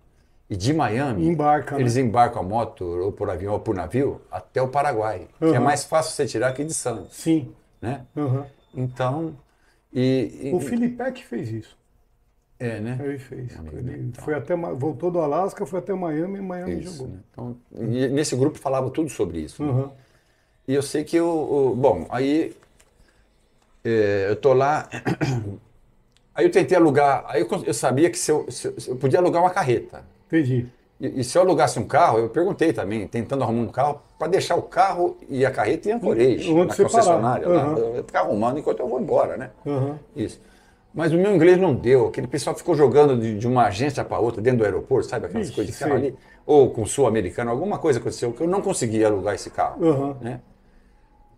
E de Miami, Embarca, né? eles né? embarcam a moto, ou por avião, ou por navio, até o Paraguai. Uhum. Que é uhum. mais fácil você tirar que de Santos. Sim. Né? Uhum. Então. E, e, o Felipe é que fez isso. É, né? Ele fez. Amigo, ele né? então. foi até, voltou do Alasca, foi até Miami e Miami isso, jogou. Né? Então, nesse grupo falava tudo sobre isso. Né? Uhum. E eu sei que o. Bom, aí é, eu tô lá. Aí eu tentei alugar. Aí eu, eu sabia que se eu, se eu, podia alugar uma carreta. Entendi. E, e, se eu alugasse um carro, eu perguntei também, tentando arrumar um carro, para deixar o carro e a carreta em Anchorage, na concessionária. Uhum. Né? Lá, eu ia ficar arrumando enquanto eu vou embora, né? Uhum. Isso. Mas o meu inglês não deu. Aquele pessoal ficou jogando de, de uma agência para outra dentro do aeroporto, sabe? Aquelas Ixi, coisas de carro ali. Ou com sul-americano, alguma coisa aconteceu que eu não conseguia alugar esse carro. Uhum. Né?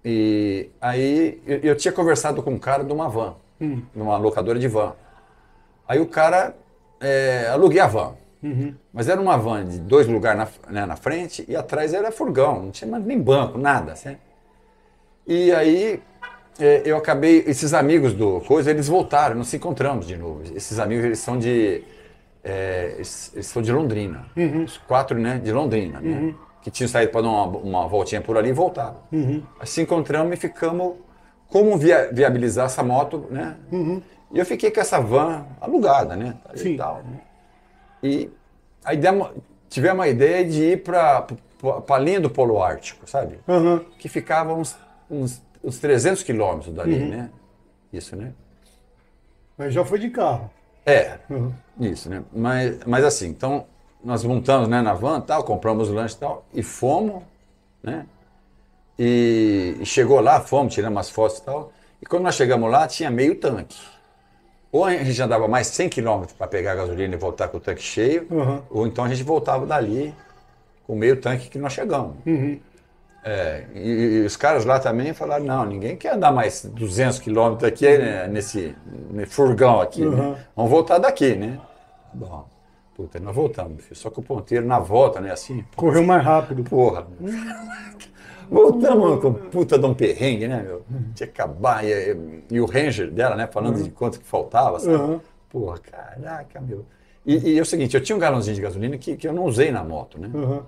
E aí eu, eu, tinha conversado com um cara de uma van, hum. numa locadora de van. Aí o cara é, aluguei a van. Uhum. Mas era uma van de dois lugares na, né, na frente e atrás era furgão, não tinha nem banco, nada. certo? E aí é, eu acabei, esses amigos do Coisa, eles voltaram, nos encontramos de novo. Esses amigos, eles são de, é, eles, eles, são de Londrina, uhum. os quatro né, de Londrina. Né? Uhum que tinham saído para dar uma, uma, voltinha por ali e voltaram. Uhum. Assim encontramos e ficamos como via, viabilizar essa moto, né? Uhum. E eu fiquei com essa van alugada, né? Sim. E, tal, né? e aí tivemos a ideia de ir para a linha do Polo Ártico, sabe? Uhum. Que ficava uns, uns, uns 300 quilômetros dali, uhum. né? Isso, né? Mas já foi de carro. É, isso, né? Mas, mas assim, então nós montamos né, na van tal, compramos o lanche e tal, e fomos, né? E, chegou lá, fomos, tiramos umas fotos e tal. E quando nós chegamos lá, tinha meio tanque. Ou a gente andava mais 100 km para pegar a gasolina e voltar com o tanque cheio, uhum. ou então a gente voltava dali com meio tanque que nós chegamos. Uhum. É, e, e, os caras lá também falaram, não, ninguém quer andar mais 200 quilômetros aqui, né, nesse, nesse, furgão aqui, uhum. né? Vamos voltar daqui, né? Bom, Puta, nós voltamos, filho. Só que o ponteiro na volta, né? Assim. Correu mais rápido. Porra. Voltamos com puta de um perrengue, né, meu? Tinha que acabar. E, e o Ranger dela, né? Falando uhum. de quanto que faltava, sabe? Uhum. Porra, caraca, meu. E, e, é o seguinte, eu tinha um galãozinho de gasolina que, que eu não usei na moto, né? Uhum.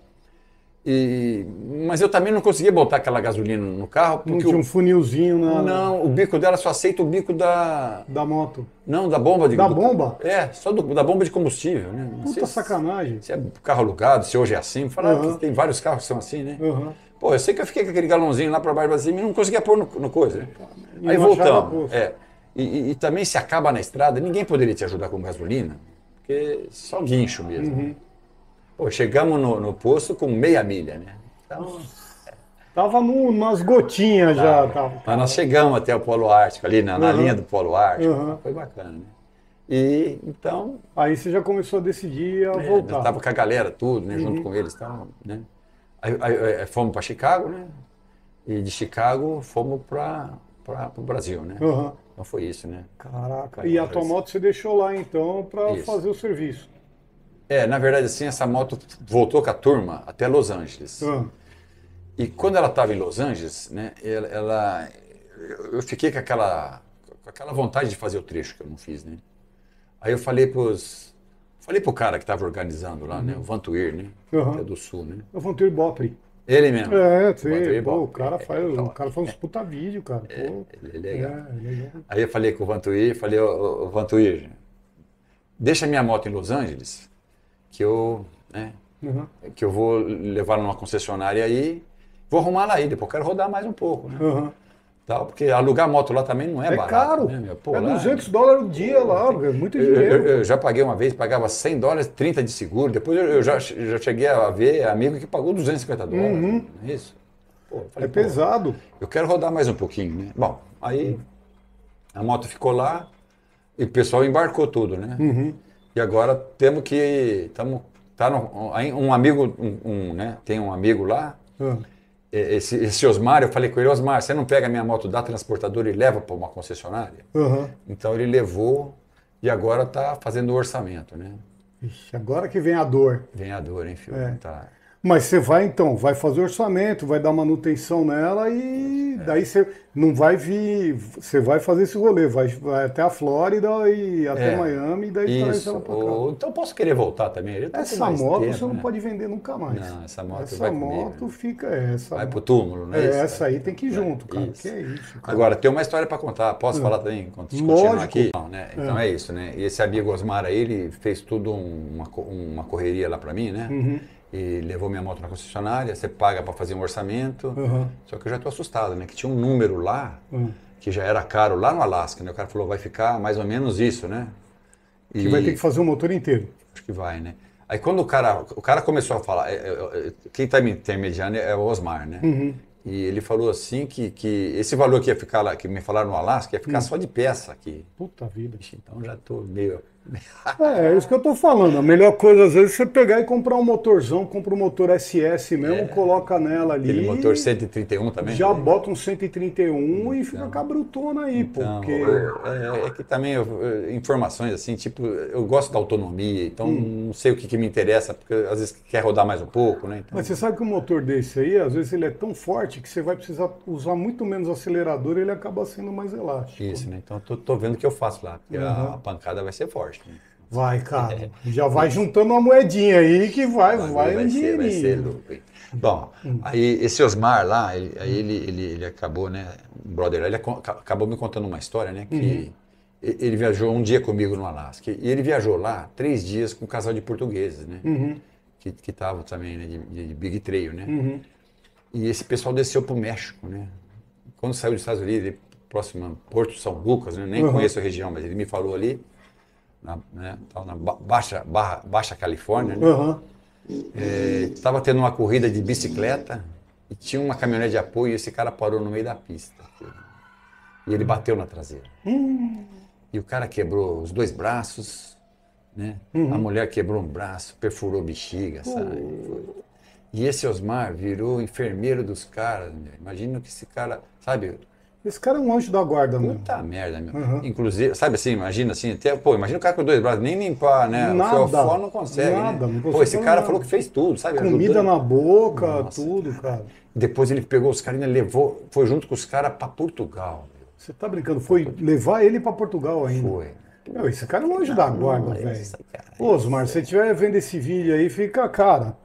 E, mas eu também não conseguia botar aquela gasolina no carro. Porque não tinha um funilzinho na. Não, o bico dela só aceita o bico da. Da moto. Não, da bomba de. Da do, bomba? É, só do, da bomba de combustível, né? Puta sacanagem. Se é carro alugado, se hoje é assim. Falaram uhum. que tem vários carros que são assim, né? Uhum. Pô, eu sei que eu fiquei com aquele galãozinho lá para baixo pra cima assim, e não conseguia pôr no, no coisa, né? Aí voltamos. É. E, e, e, também se acaba na estrada, ninguém poderia te ajudar com gasolina, porque é só guincho mesmo. Uhum. Pô, chegamos no, no posto com meia milha, né? Então. Tava umas gotinhas já. Mas nós chegamos até o Polo Ártico, ali na, uhum. na linha do Polo Ártico. Uhum. Foi bacana, né? E então. Aí você já começou a decidir a é, voltar. Estava com a galera, tudo, né? Uhum. Junto com eles. Tavam, então, né? Aí, aí, aí, é, é, fomos para Chicago, né? E de Chicago fomos para o Brasil, né? Uhum. Então foi isso, né? Caraca. E a tua moto você deixou lá então para fazer o serviço. É, na verdade, assim, essa moto voltou com a turma até Los Angeles. Ah. E quando ela estava em Los Angeles, né, ela, ela, eu fiquei com aquela, com aquela vontade de fazer o trecho que eu não fiz, né? Aí eu falei pros, falei pro cara que estava organizando lá, uhum. né, o Vantuir, né, uhum. é do Sul, né? É o Vantuir Bopri. Ele mesmo. É, sim. O, o cara é, faz, é, o cara faz uns puta vídeo, cara. É, Pô. Ele é legal. É, é, legal. Aí eu falei com o Vantuir, falei, ô, ô Vantuir, deixa minha moto em Los Angeles que eu, né, uhum. que eu vou levar numa concessionária aí, vou arrumar lá aí, depois quero rodar mais um pouco, né? Uhum. Tal, porque alugar moto lá também não é, é barato. Caro. Né, Pô, é caro. É 200 dólares o dia lá, é muito dinheiro. Eu, eu, já paguei uma vez, pagava 100 dólares, 30 de seguro. Depois eu, eu já, já cheguei a ver amigo que pagou 250 dólares. Uhum. É isso. Pô, falei, é pesado. Eu quero rodar mais um pouquinho, né? Bom, aí uhum. a moto ficou lá e o pessoal embarcou tudo, né? Uhum. E agora temos que. Tamo, tá no, um amigo, um, um, né? Tem um amigo lá. Ah. Esse, esse, Osmar, eu falei com ele, Osmar, você não pega a minha moto da transportadora e leva para uma concessionária? Uhum. Então ele levou e agora está fazendo o orçamento, né? Ixi, agora que vem a dor. Vem a dor, hein, filho? É. Tá. Mas você vai então, vai fazer orçamento, vai dar manutenção nela e é. daí você não vai vir, você vai fazer esse rolê, vai, vai até a Flórida e até é. Miami e daí traz ela pra cá. Ou, então posso querer voltar também. Essa moto tempo, você né? não pode vender nunca mais. Não, essa moto, essa moto comigo. fica essa. Vai pro túmulo, né? É, isso, essa aí tem que ir junto, cara. Isso. Que é isso. Cara. Agora, tem uma história para contar, posso hum. falar também? Lógico. aqui? Não, né? É. Então é. isso, né? E esse amigo Osmar aí, ele fez tudo uma, uma correria lá para mim, né? Uhum e levou minha moto na concessionária, você paga para fazer um orçamento. Uhum. Só que eu já estou assustado, né? Que tinha um número lá uhum. que já era caro lá no Alasca, né? O cara falou, vai ficar mais ou menos isso, né? E... Que vai ter que fazer o um motor inteiro. Acho que vai, né? Aí quando o cara, o cara começou a falar, é, é, é, quem está me intermediando é o Osmar, né? Uhum. E ele falou assim que, que esse valor que ia ficar lá, que me falaram no Alasca, ia ficar hum. só de peça aqui. Puta vida. Então já estou meio é, é isso que eu tô falando. A melhor coisa, às vezes, é você pegar e comprar um motorzão, compra um motor SS mesmo, é. coloca nela ali. Aquele motor 131 também? Já né? bota um 131 então, e fica com a brutona aí, então, porque. É, é, que também eu, é, informações assim, tipo, eu gosto da autonomia, então hum. não sei o que, que, me interessa, porque às vezes quer rodar mais um pouco, né? Então... Mas você sabe que um motor desse aí, às vezes, ele é tão forte que você vai precisar usar muito menos acelerador e ele acaba sendo mais elástico. Isso, né? Então tô, tô vendo o que eu faço lá, porque uhum. a pancada vai ser forte. Vai, cara. Já vai juntando uma moedinha aí que vai, vai, vai, vai ser, vai ser louco. Bom, hum. aí esse Osmar lá, ele, aí ele, ele, ele acabou, né? Brother, ele acabou me contando uma história, né? Que hum. ele viajou um dia comigo no Alasca. E ele viajou lá três dias com um casal de portugueses, né? Uhum. Que estavam também, né? De, de, Big Trail, né? Uhum. E esse pessoal desceu pro México, né? Quando saiu dos Estados Unidos, ele, próximo a Porto São Lucas, né? Nem uhum. conheço a região, mas ele me falou ali na, né, na Baixa, Barra, Baixa Califórnia, né? Uhum. Estava é, tendo uma corrida de bicicleta e tinha uma caminhonete de apoio e esse cara parou no meio da pista. E ele bateu na traseira. Uhum. E o cara quebrou os dois braços, né? Uhum. A mulher quebrou um braço, perfurou bexiga, sabe? Uhum. E esse Osmar virou enfermeiro dos caras. Né? Imagina que esse cara, sabe? Esse cara é um anjo da guarda, mano. Puta merda, meu. Uhum. Inclusive, sabe assim, imagina assim, até, pô, imagina o cara com dois braços, nem limpar, né? Nada, o fiofó não consegue. Né? Nada, né? não consegue. Pô, esse cara nada. falou que fez tudo, sabe? Comida na boca, Nossa, tudo, cara. cara. Depois ele pegou os caras e levou, foi junto com os caras para Portugal. Meu. Você tá brincando? Foi, levar ele para Portugal ainda? Foi. Meu, esse cara é um anjo da guarda, velho. É Osmar, se você estiver vendo esse vídeo aí, fica, cara,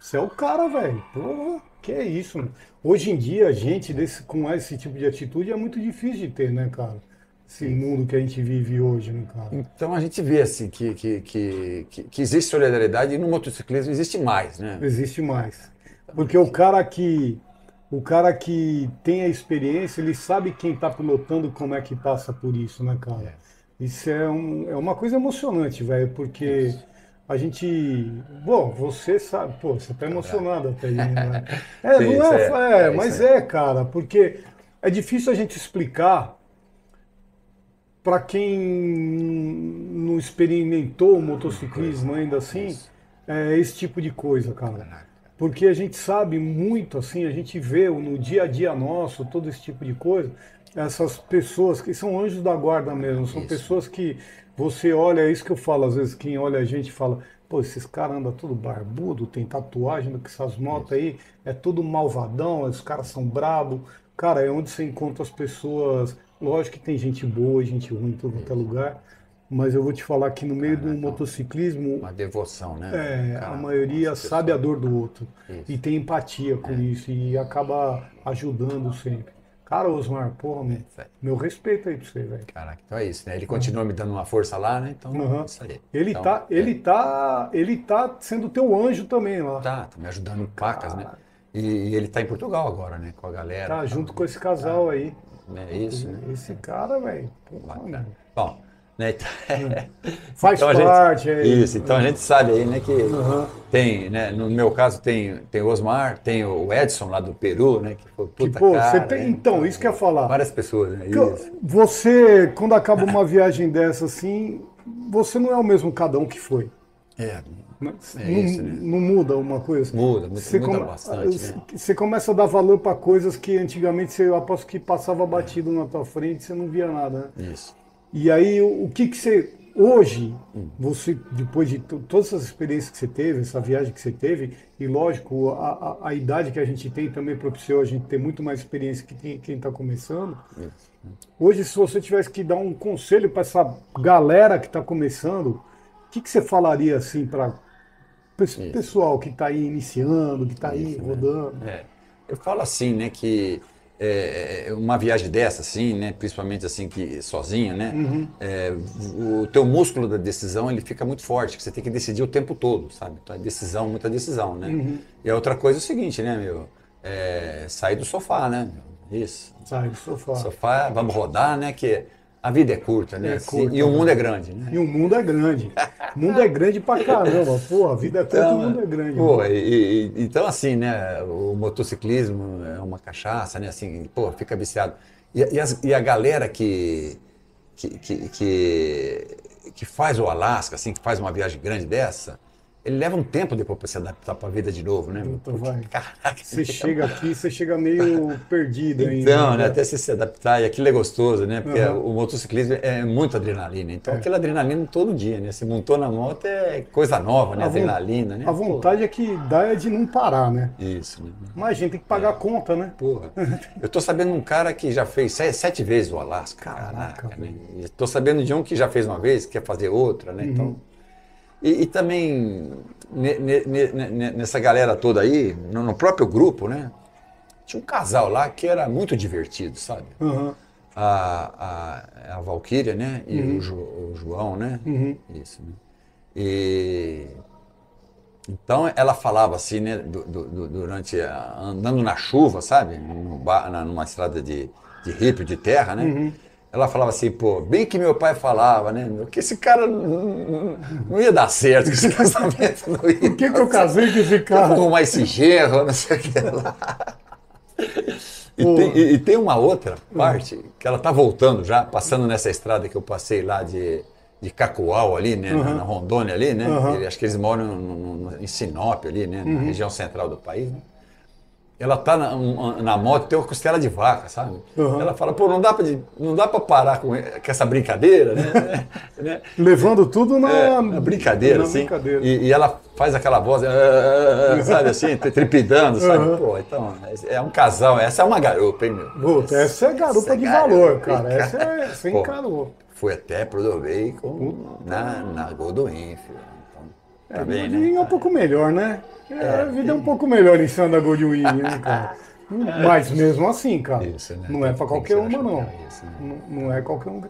você é o cara, velho. Porra. Que é isso. Hoje em dia, a gente desse, com esse tipo de atitude é muito difícil de ter, né, cara? Esse mundo que a gente vive hoje, né, cara? Então a gente vê assim que, que, que, que existe solidariedade e no motociclismo existe mais, né? Existe mais. Porque o cara que. O cara que tem a experiência, ele sabe quem está pilotando como é que passa por isso, né, cara? É. Isso é, um, é uma coisa emocionante, velho, porque. Isso a gente. Bom, você sabe, pô, você tá emocionado até aí, né? É, Sim, não é é, é, é, é mas é, cara, porque é difícil a gente explicar para quem não experimentou o motociclismo uhum. ainda assim, é esse tipo de coisa, cara. Porque a gente sabe muito, assim, a gente vê no dia a dia nosso todo esse tipo de coisa, essas pessoas que são anjos da guarda mesmo, são pessoas que você olha, é isso que eu falo, às vezes quem olha a gente fala, pô, esses caras andam tudo barbudo, tem tatuagem, que essas motos aí, é tudo malvadão, os caras são brabo. Cara, é onde você encontra as pessoas. Lógico que tem gente boa, gente ruim em todo é lugar, mas eu vou te falar que no meio do motociclismo. Uma devoção, né? É, a maioria nossa, sabe a dor do outro isso. e tem empatia com é. isso e acaba ajudando sempre. Cara, Osmar, porra, é, meu, é, meu respeito aí pra você, velho. Caraca, então é isso, né? Ele continua me dando uma força lá, né? Então, uhum. isso aí. Ele, então, tá, é. ele, tá, ele tá sendo teu anjo também lá. Tá, tá me ajudando em pacas, né? E, e, ele tá em Portugal agora, né? Com a galera. Tá, tá junto tá, com esse casal tá, aí. É isso, né? Esse é. cara, velho. Bom, né? Então, é. hum. então Faz então parte. Gente, aí. Isso, então a gente sabe aí, né, que uhum. tem, né, no meu caso tem, tem o Osmar, tem o Edson lá do Peru, né, que foi puta que, pô, cara, tem, né? então, isso que eu ia falar. Várias pessoas, né? Você, quando acaba uma viagem dessa assim, você não é o mesmo cada um que foi. É, né? é não, isso, né? não, muda uma coisa? Muda, muda, você muda come... bastante. Né? Você começa a dar valor para coisas que antigamente você, eu aposto que passava batido é. na tua frente e você não via nada. Né? Isso. E aí, o, que, que você. Hoje, você, depois de todas essas experiências que você teve, essa viagem que você teve, e lógico, a, a, a idade que a gente tem também propiciou a gente ter muito mais experiência que tem, quem está começando. Hoje, se você tivesse que dar um conselho para essa galera que está começando, o que, que você falaria assim para pessoal que está aí iniciando, que está aí né? rodando? É. Eu falo assim, né, que é, é, é, uma viagem dessa, assim, né? Principalmente assim que sozinho né? Uhum. É, o teu músculo da decisão ele fica muito forte, que você tem que decidir o tempo todo, sabe? Então é decisão, muita decisão, né? Uhum. E a outra coisa é o seguinte, né, meu? É, sair do sofá, né? Isso. sair do sofá. Sofá, vamos rodar, né? Que a vida é curta, né? É curta, e o mundo é né? é grande, né? E o mundo é grande. O mundo é grande pra caramba. Pô, a vida é curta, então, o mundo é grande. Pô, né? e, e, então assim, né? O motociclismo é uma cachaça, né? Assim, pô, fica viciado. E, e as, a galera que que, que, que que faz o Alasca, assim, que faz uma viagem grande dessa, ele leva um tempo depois para se adaptar para a vida de novo, né? Então vai. Caraca, você chega aqui, você chega meio perdido ainda. Então, né? né até você se adaptar, e aquilo é gostoso, né? Porque uhum. o motociclismo é muito adrenalina. Então, é. aquela adrenalina todo dia, né? Você montou na moto é coisa nova, né? A adrenalina, né? A vontade Pô. é que dá é de não parar, né? Isso. Né? gente tem que pagar é. a conta, né? Porra. Eu tô sabendo de um cara que já fez sete, sete vezes o Alasca. Caraca. Caraca né? Tô sabendo de um que já fez uma vez, quer fazer outra, né? Então, uhum. Então e, e também nessa galera toda aí, no, no, próprio grupo, né? Tinha um casal lá que era muito divertido, sabe? Uhum. A, a, a Valkyria, né? E uhum. o, jo, o, João, né? Uhum. Isso, né? E... Então ela falava assim, né, do, do, durante a, andando na chuva, sabe, no bar, na, numa estrada de, de hippie, de terra, né? Uhum ela falava assim, pô, bem que meu pai falava, né, que esse cara não, não ia dar certo, que esse casamento não ia Por que, que eu casei com esse cara? Arrumar esse gerro, não sei o que lá. E tem, e, e tem, uma outra parte, que ela tá voltando já, passando nessa estrada que eu passei lá de, de Cacoal ali, né, uhum. na, na, Rondônia ali, né, uhum. acho que eles moram no, no, no, em Sinop ali, né, uhum. na região central do país, né ela tá na, na moto, tem uma costela de vaca, sabe? Uhum. Ela fala, pô, não dá pra, não dá pra parar com, com essa brincadeira, né? né? Levando tudo na, é, na brincadeira, na assim. Brincadeira. E, e, ela faz aquela voz, ah, ah, ah, sabe assim, tripidando, sabe? Uhum. Pô, então, é, é um casal, essa é uma garupa, hein, meu? Puta, essa é garupa essa é de garupa, valor, cara. cara. Essa é, você encarou. Fui até, pro com, na, na Godoin, filho. É, tá bem, né? é um pouco melhor, né? É, é a vida é um pouco melhor em Santa Goldwing, né, cara? É, Mas mesmo assim, cara, isso, né? não é para qualquer uma, não. Isso, né? não. Não é qualquer um.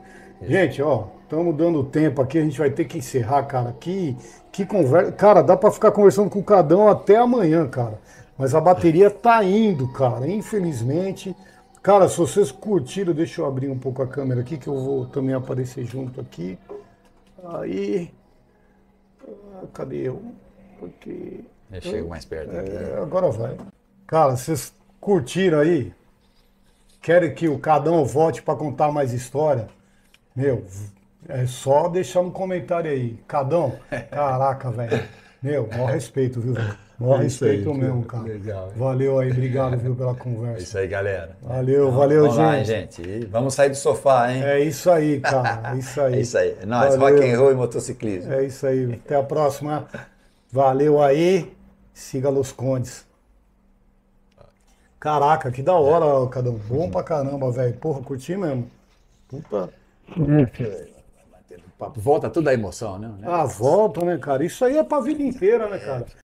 Gente, ó, estamos dando tempo aqui, a gente vai ter que encerrar, cara. Que, que conversa. Cara, dá para ficar conversando com o Cadão até amanhã, cara. Mas a bateria tá indo, cara, infelizmente. Cara, se vocês curtiram, deixa eu abrir um pouco a câmera aqui, que eu vou também aparecer junto aqui. Aí cadê é, eu? Porque. Eu, chego mais perto. É, agora vai. Cara, vocês curtiram aí? Querem que o Cadão vote volte para contar mais história? Meu, é só deixar um comentário aí. Cadão, caraca, velho. Meu, maior respeito, viu, velho? Mó é respeito aí, mesmo, cara. Legal, valeu aí, obrigado viu, pela conversa. É isso aí, galera. Valeu, então, valeu, vamos gente. Lá, gente. Vamos sair do sofá, hein? É isso aí, cara. É isso aí. é isso aí. É Nós, vai rock and roll e motociclismo. É isso aí. Até a próxima. Valeu aí. Siga Los Condes. Caraca, que da hora, é. cada um. Bom pra caramba, velho. Porra, curti mesmo. Puta. É, volta toda a emoção, né? Ah, volta, né, cara? Isso aí é pra vida inteira, né, cara?